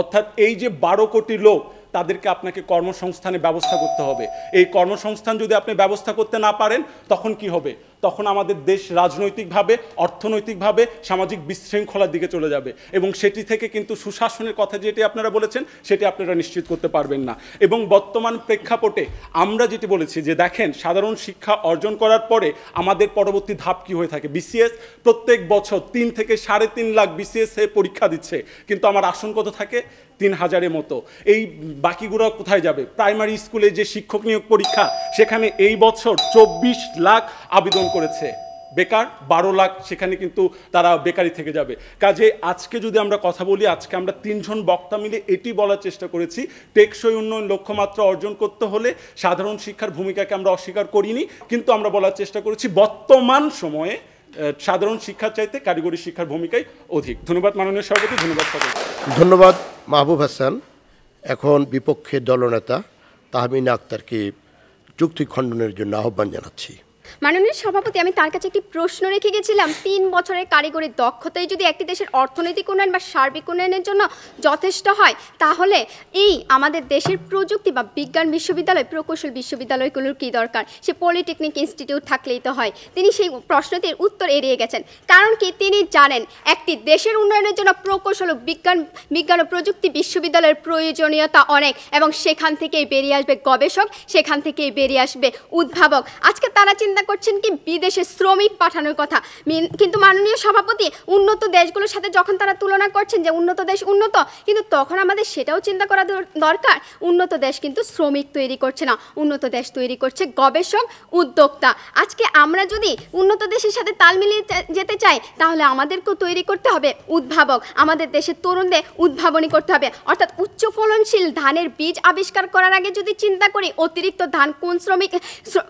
অর্থাৎ এই যে বারো কোটি লোক তাদেরকে আপনাকে কর্মসংস্থানে ব্যবস্থা করতে হবে এই কর্মসংস্থান যদি আপনি ব্যবস্থা করতে না পারেন তখন কি হবে তখন আমাদের দেশ রাজনৈতিকভাবে অর্থনৈতিকভাবে সামাজিক বিশৃঙ্খলার দিকে চলে যাবে এবং সেটি থেকে কিন্তু সুশাসনের কথা যেটি আপনারা বলেছেন সেটি আপনারা নিশ্চিত করতে পারবেন না এবং বর্তমান প্রেক্ষাপটে আমরা যেটি বলেছি যে দেখেন সাধারণ শিক্ষা অর্জন করার পরে আমাদের পরবর্তী ধাপ কি হয়ে থাকে বিসিএস প্রত্যেক বছর তিন থেকে সাড়ে তিন লাখ বিসিএসে পরীক্ষা দিচ্ছে কিন্তু আমার আসন কত থাকে তিন হাজারের মতো এই বাকিগুলো কোথায় যাবে প্রাইমারি স্কুলে যে শিক্ষক নিয়োগ পরীক্ষা সেখানে এই বছর চব্বিশ লাখ আবেদন করেছে বেকার বারো লাখ সেখানে কিন্তু তারা বেকারি থেকে যাবে কাজে আজকে যদি আমরা কথা বলি আজকে আমরা তিনজন বক্তা মিলে এটি বলার চেষ্টা করেছি টেকসই উন্নয়ন লক্ষ্যমাত্রা অর্জন করতে হলে সাধারণ শিক্ষার ভূমিকাকে আমরা অস্বীকার করিনি কিন্তু আমরা বলার চেষ্টা করেছি বর্তমান সময়ে সাধারণ শিক্ষার চাইতে কারিগরি শিক্ষার ভূমিকাই অধিক ধন্যবাদ মাননীয় সভাপতি ধন্যবাদ সকলকে ধন্যবাদ মাহবুব হাসান এখন বিপক্ষের দলনেতা তাহমিনা আক্তারকে যুক্তি খণ্ডনের জন্য আহ্বান জানাচ্ছি মাননীয় সভাপতি আমি তার কাছে একটি প্রশ্ন রেখে গেছিলাম তিন বছরের কারিগরি দক্ষতাই যদি একটি দেশের অর্থনৈতিক উন্নয়ন বা সার্বিক উন্নয়নের জন্য যথেষ্ট হয় তাহলে এই আমাদের দেশের প্রযুক্তি বা বিজ্ঞান বিশ্ববিদ্যালয় প্রকৌশল বিশ্ববিদ্যালয়গুলোর কী দরকার সে পলিটেকনিক ইনস্টিটিউট থাকলেই তো হয় তিনি সেই প্রশ্নটির উত্তর এড়িয়ে গেছেন কারণ কি তিনি জানেন একটি দেশের উন্নয়নের জন্য প্রকৌশল ও বিজ্ঞান বিজ্ঞান ও প্রযুক্তি বিশ্ববিদ্যালয়ের প্রয়োজনীয়তা অনেক এবং সেখান থেকেই বেরিয়ে আসবে গবেষক সেখান থেকেই বেরিয়ে আসবে উদ্ভাবক আজকে তারা চিন্তা চিন্তা করছেন কি বিদেশে শ্রমিক পাঠানোর কথা কিন্তু মাননীয় সভাপতি উন্নত দেশগুলোর সাথে যখন তারা তুলনা করছেন যে উন্নত দেশ উন্নত কিন্তু তখন আমাদের সেটাও চিন্তা করা দরকার উন্নত দেশ কিন্তু শ্রমিক তৈরি করছে না উন্নত দেশ তৈরি করছে গবেষক উদ্যোক্তা আজকে আমরা যদি উন্নত দেশের সাথে তাল মিলিয়ে যেতে চাই তাহলে আমাদেরকেও তৈরি করতে হবে উদ্ভাবক আমাদের দেশের তরুণদের উদ্ভাবনী করতে হবে অর্থাৎ উচ্চ ফলনশীল ধানের বীজ আবিষ্কার করার আগে যদি চিন্তা করি অতিরিক্ত ধান কোন শ্রমিক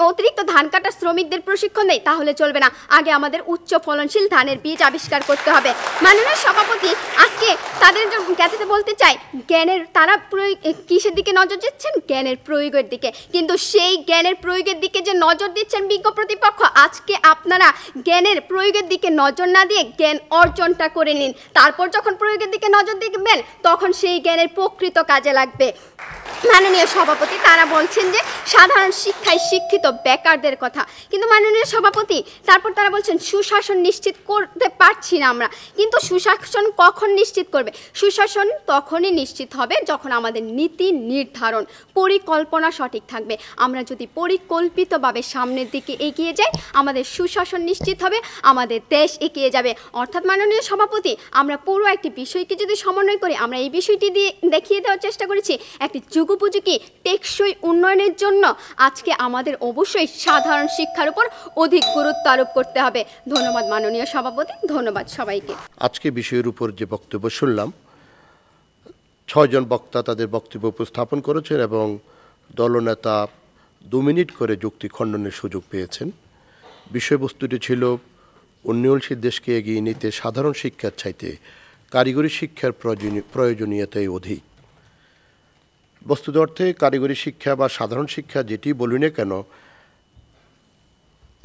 অতিরিক্ত ধান কাটার শ্রমিক শ্রমিকদের প্রশিক্ষণ দেয় তাহলে চলবে না আগে আমাদের উচ্চ ফলনশীল ধানের বীজ আবিষ্কার করতে হবে মাননীয় সভাপতি আজকে তাদের কাছে বলতে চাই জ্ঞানের তারা প্রয়োগ কিসের দিকে নজর দিচ্ছেন জ্ঞানের প্রয়োগের দিকে কিন্তু সেই জ্ঞানের প্রয়োগের দিকে যে নজর দিচ্ছেন বিজ্ঞ প্রতিপক্ষ আজকে আপনারা জ্ঞানের প্রয়োগের দিকে নজর না দিয়ে জ্ঞান অর্জনটা করে নিন তারপর যখন প্রয়োগের দিকে নজর দিবেন তখন সেই জ্ঞানের প্রকৃত কাজে লাগবে মাননীয় সভাপতি তারা বলছেন যে সাধারণ শিক্ষায় শিক্ষিত বেকারদের কথা কিন্তু মাননীয় সভাপতি তারপর তারা বলছেন সুশাসন নিশ্চিত করতে পারছি না আমরা কিন্তু সুশাসন কখন নিশ্চিত করবে সুশাসন তখনই নিশ্চিত হবে যখন আমাদের নীতি নির্ধারণ পরিকল্পনা সঠিক থাকবে আমরা যদি পরিকল্পিতভাবে সামনের দিকে এগিয়ে যাই আমাদের সুশাসন নিশ্চিত হবে আমাদের দেশ এগিয়ে যাবে অর্থাৎ মাননীয় সভাপতি আমরা পুরো একটি বিষয়কে যদি সমন্বয় করি আমরা এই বিষয়টি দিয়ে দেখিয়ে দেওয়ার চেষ্টা করেছি একটি যুগ উপযোগী টেকসই উন্নয়নের জন্য আজকে আমাদের অবশ্যই সাধারণ শিক্ষার উপর অধিক গুরুত্ব আরোপ করতে হবে ধন্যবাদ মাননীয় সভাপতি ধন্যবাদ সবাইকে আজকে বিষয়ের উপর যে বক্তব্য শুনলাম ছয়জন বক্তা তাদের বক্তব্য উপস্থাপন করেছেন এবং দলনেতা দু মিনিট করে যুক্তি খণ্ডনের সুযোগ পেয়েছেন বিষয়বস্তুটি ছিল উন্নয়নশীল দেশকে এগিয়ে নিতে সাধারণ শিক্ষার চাইতে কারিগরি শিক্ষার প্রয়োজনীয়তাই অধিক বস্তুত অর্থে কারিগরি শিক্ষা বা সাধারণ শিক্ষা যেটি বলি না কেন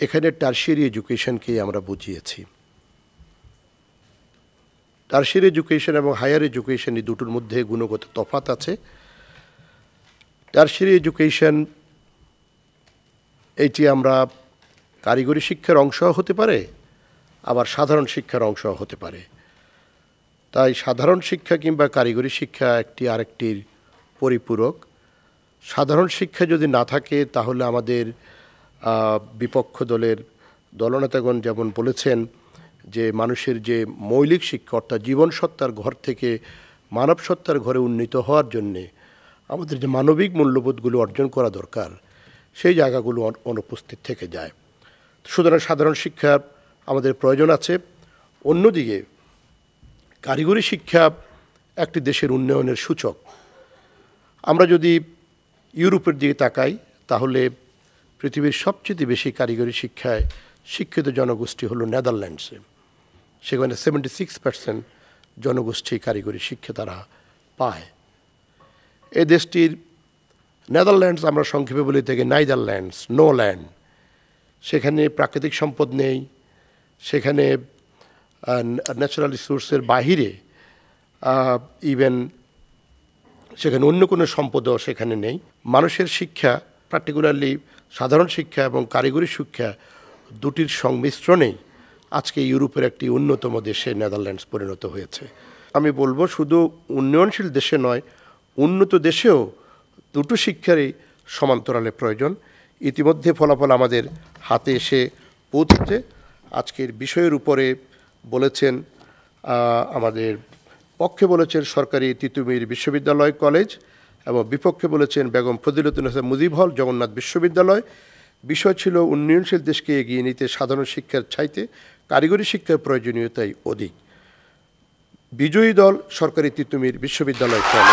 এখানে টার্সিয়ারি এডুকেশনকেই আমরা বুঝিয়েছি টার্সিয়ারি এডুকেশন এবং হায়ার এডুকেশন এই দুটোর মধ্যে গুণগত তফাত আছে টার্সিয়ারি এডুকেশন এটি আমরা কারিগরি শিক্ষার অংশ হতে পারে আবার সাধারণ শিক্ষার অংশ হতে পারে তাই সাধারণ শিক্ষা কিংবা কারিগরি শিক্ষা একটি আরেকটির পরিপূরক সাধারণ শিক্ষা যদি না থাকে তাহলে আমাদের বিপক্ষ দলের দলনেতাগণ যেমন বলেছেন যে মানুষের যে মৌলিক শিক্ষা অর্থাৎ জীবনসত্তার ঘর থেকে মানব সত্তার ঘরে উন্নীত হওয়ার জন্যে আমাদের যে মানবিক মূল্যবোধগুলো অর্জন করা দরকার সেই জায়গাগুলো অনুপস্থিত থেকে যায় সুতরাং সাধারণ শিক্ষা আমাদের প্রয়োজন আছে অন্যদিকে কারিগরি শিক্ষা একটি দেশের উন্নয়নের সূচক আমরা যদি ইউরোপের দিকে তাকাই তাহলে পৃথিবীর সবচেয়ে বেশি কারিগরি শিক্ষায় শিক্ষিত জনগোষ্ঠী হলো নেদারল্যান্ডসে সেখানে সেভেন্টি সিক্স পার্সেন্ট জনগোষ্ঠী কারিগরি শিক্ষা তারা পায় এ দেশটির নেদারল্যান্ডস আমরা সংক্ষেপে বলি থেকে নাইদারল্যান্ডস নোল্যান্ড সেখানে প্রাকৃতিক সম্পদ নেই সেখানে ন্যাচারাল রিসোর্সের বাহিরে ইভেন সেখানে অন্য কোনো সম্পদও সেখানে নেই মানুষের শিক্ষা পার্টিকুলারলি সাধারণ শিক্ষা এবং কারিগরি শিক্ষা দুটির সংমিশ্রণেই আজকে ইউরোপের একটি অন্যতম দেশে নেদারল্যান্ডস পরিণত হয়েছে আমি বলবো শুধু উন্নয়নশীল দেশে নয় উন্নত দেশেও দুটো শিক্ষারই সমান্তরালে প্রয়োজন ইতিমধ্যে ফলাফল আমাদের হাতে এসে পৌঁছেছে আজকের বিষয়ের উপরে বলেছেন আমাদের পক্ষে বলেছেন সরকারি তিতুমির বিশ্ববিদ্যালয় কলেজ এবং বিপক্ষে বলেছেন বেগম ফজিলতুল হাসান মুজিব হল জগন্নাথ বিশ্ববিদ্যালয় বিষয় ছিল উন্নয়নশীল দেশকে এগিয়ে নিতে সাধারণ শিক্ষার ছাইতে কারিগরি শিক্ষার প্রয়োজনীয়তাই অধিক বিজয়ী দল সরকারি তিতুমির বিশ্ববিদ্যালয় কলেজ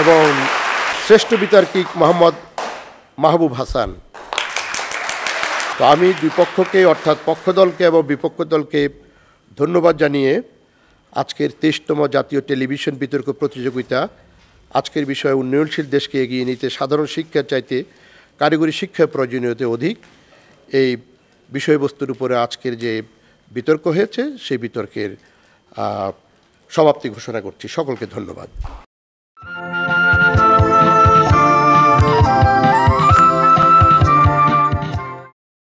এবং শ্রেষ্ঠ বিতার্কিক মোহাম্মদ মাহবুব হাসান তো আমি দুই পক্ষকে অর্থাৎ পক্ষ দলকে এবং বিপক্ষ দলকে ধন্যবাদ জানিয়ে আজকের তেইশতম জাতীয় টেলিভিশন বিতর্ক প্রতিযোগিতা আজকের বিষয়ে উন্নয়নশীল দেশকে এগিয়ে নিতে সাধারণ শিক্ষার চাইতে কারিগরি শিক্ষার প্রয়োজনীয়তা অধিক এই বিষয়বস্তুর উপরে আজকের যে বিতর্ক হয়েছে সেই বিতর্কের সমাপ্তি ঘোষণা করছি সকলকে ধন্যবাদ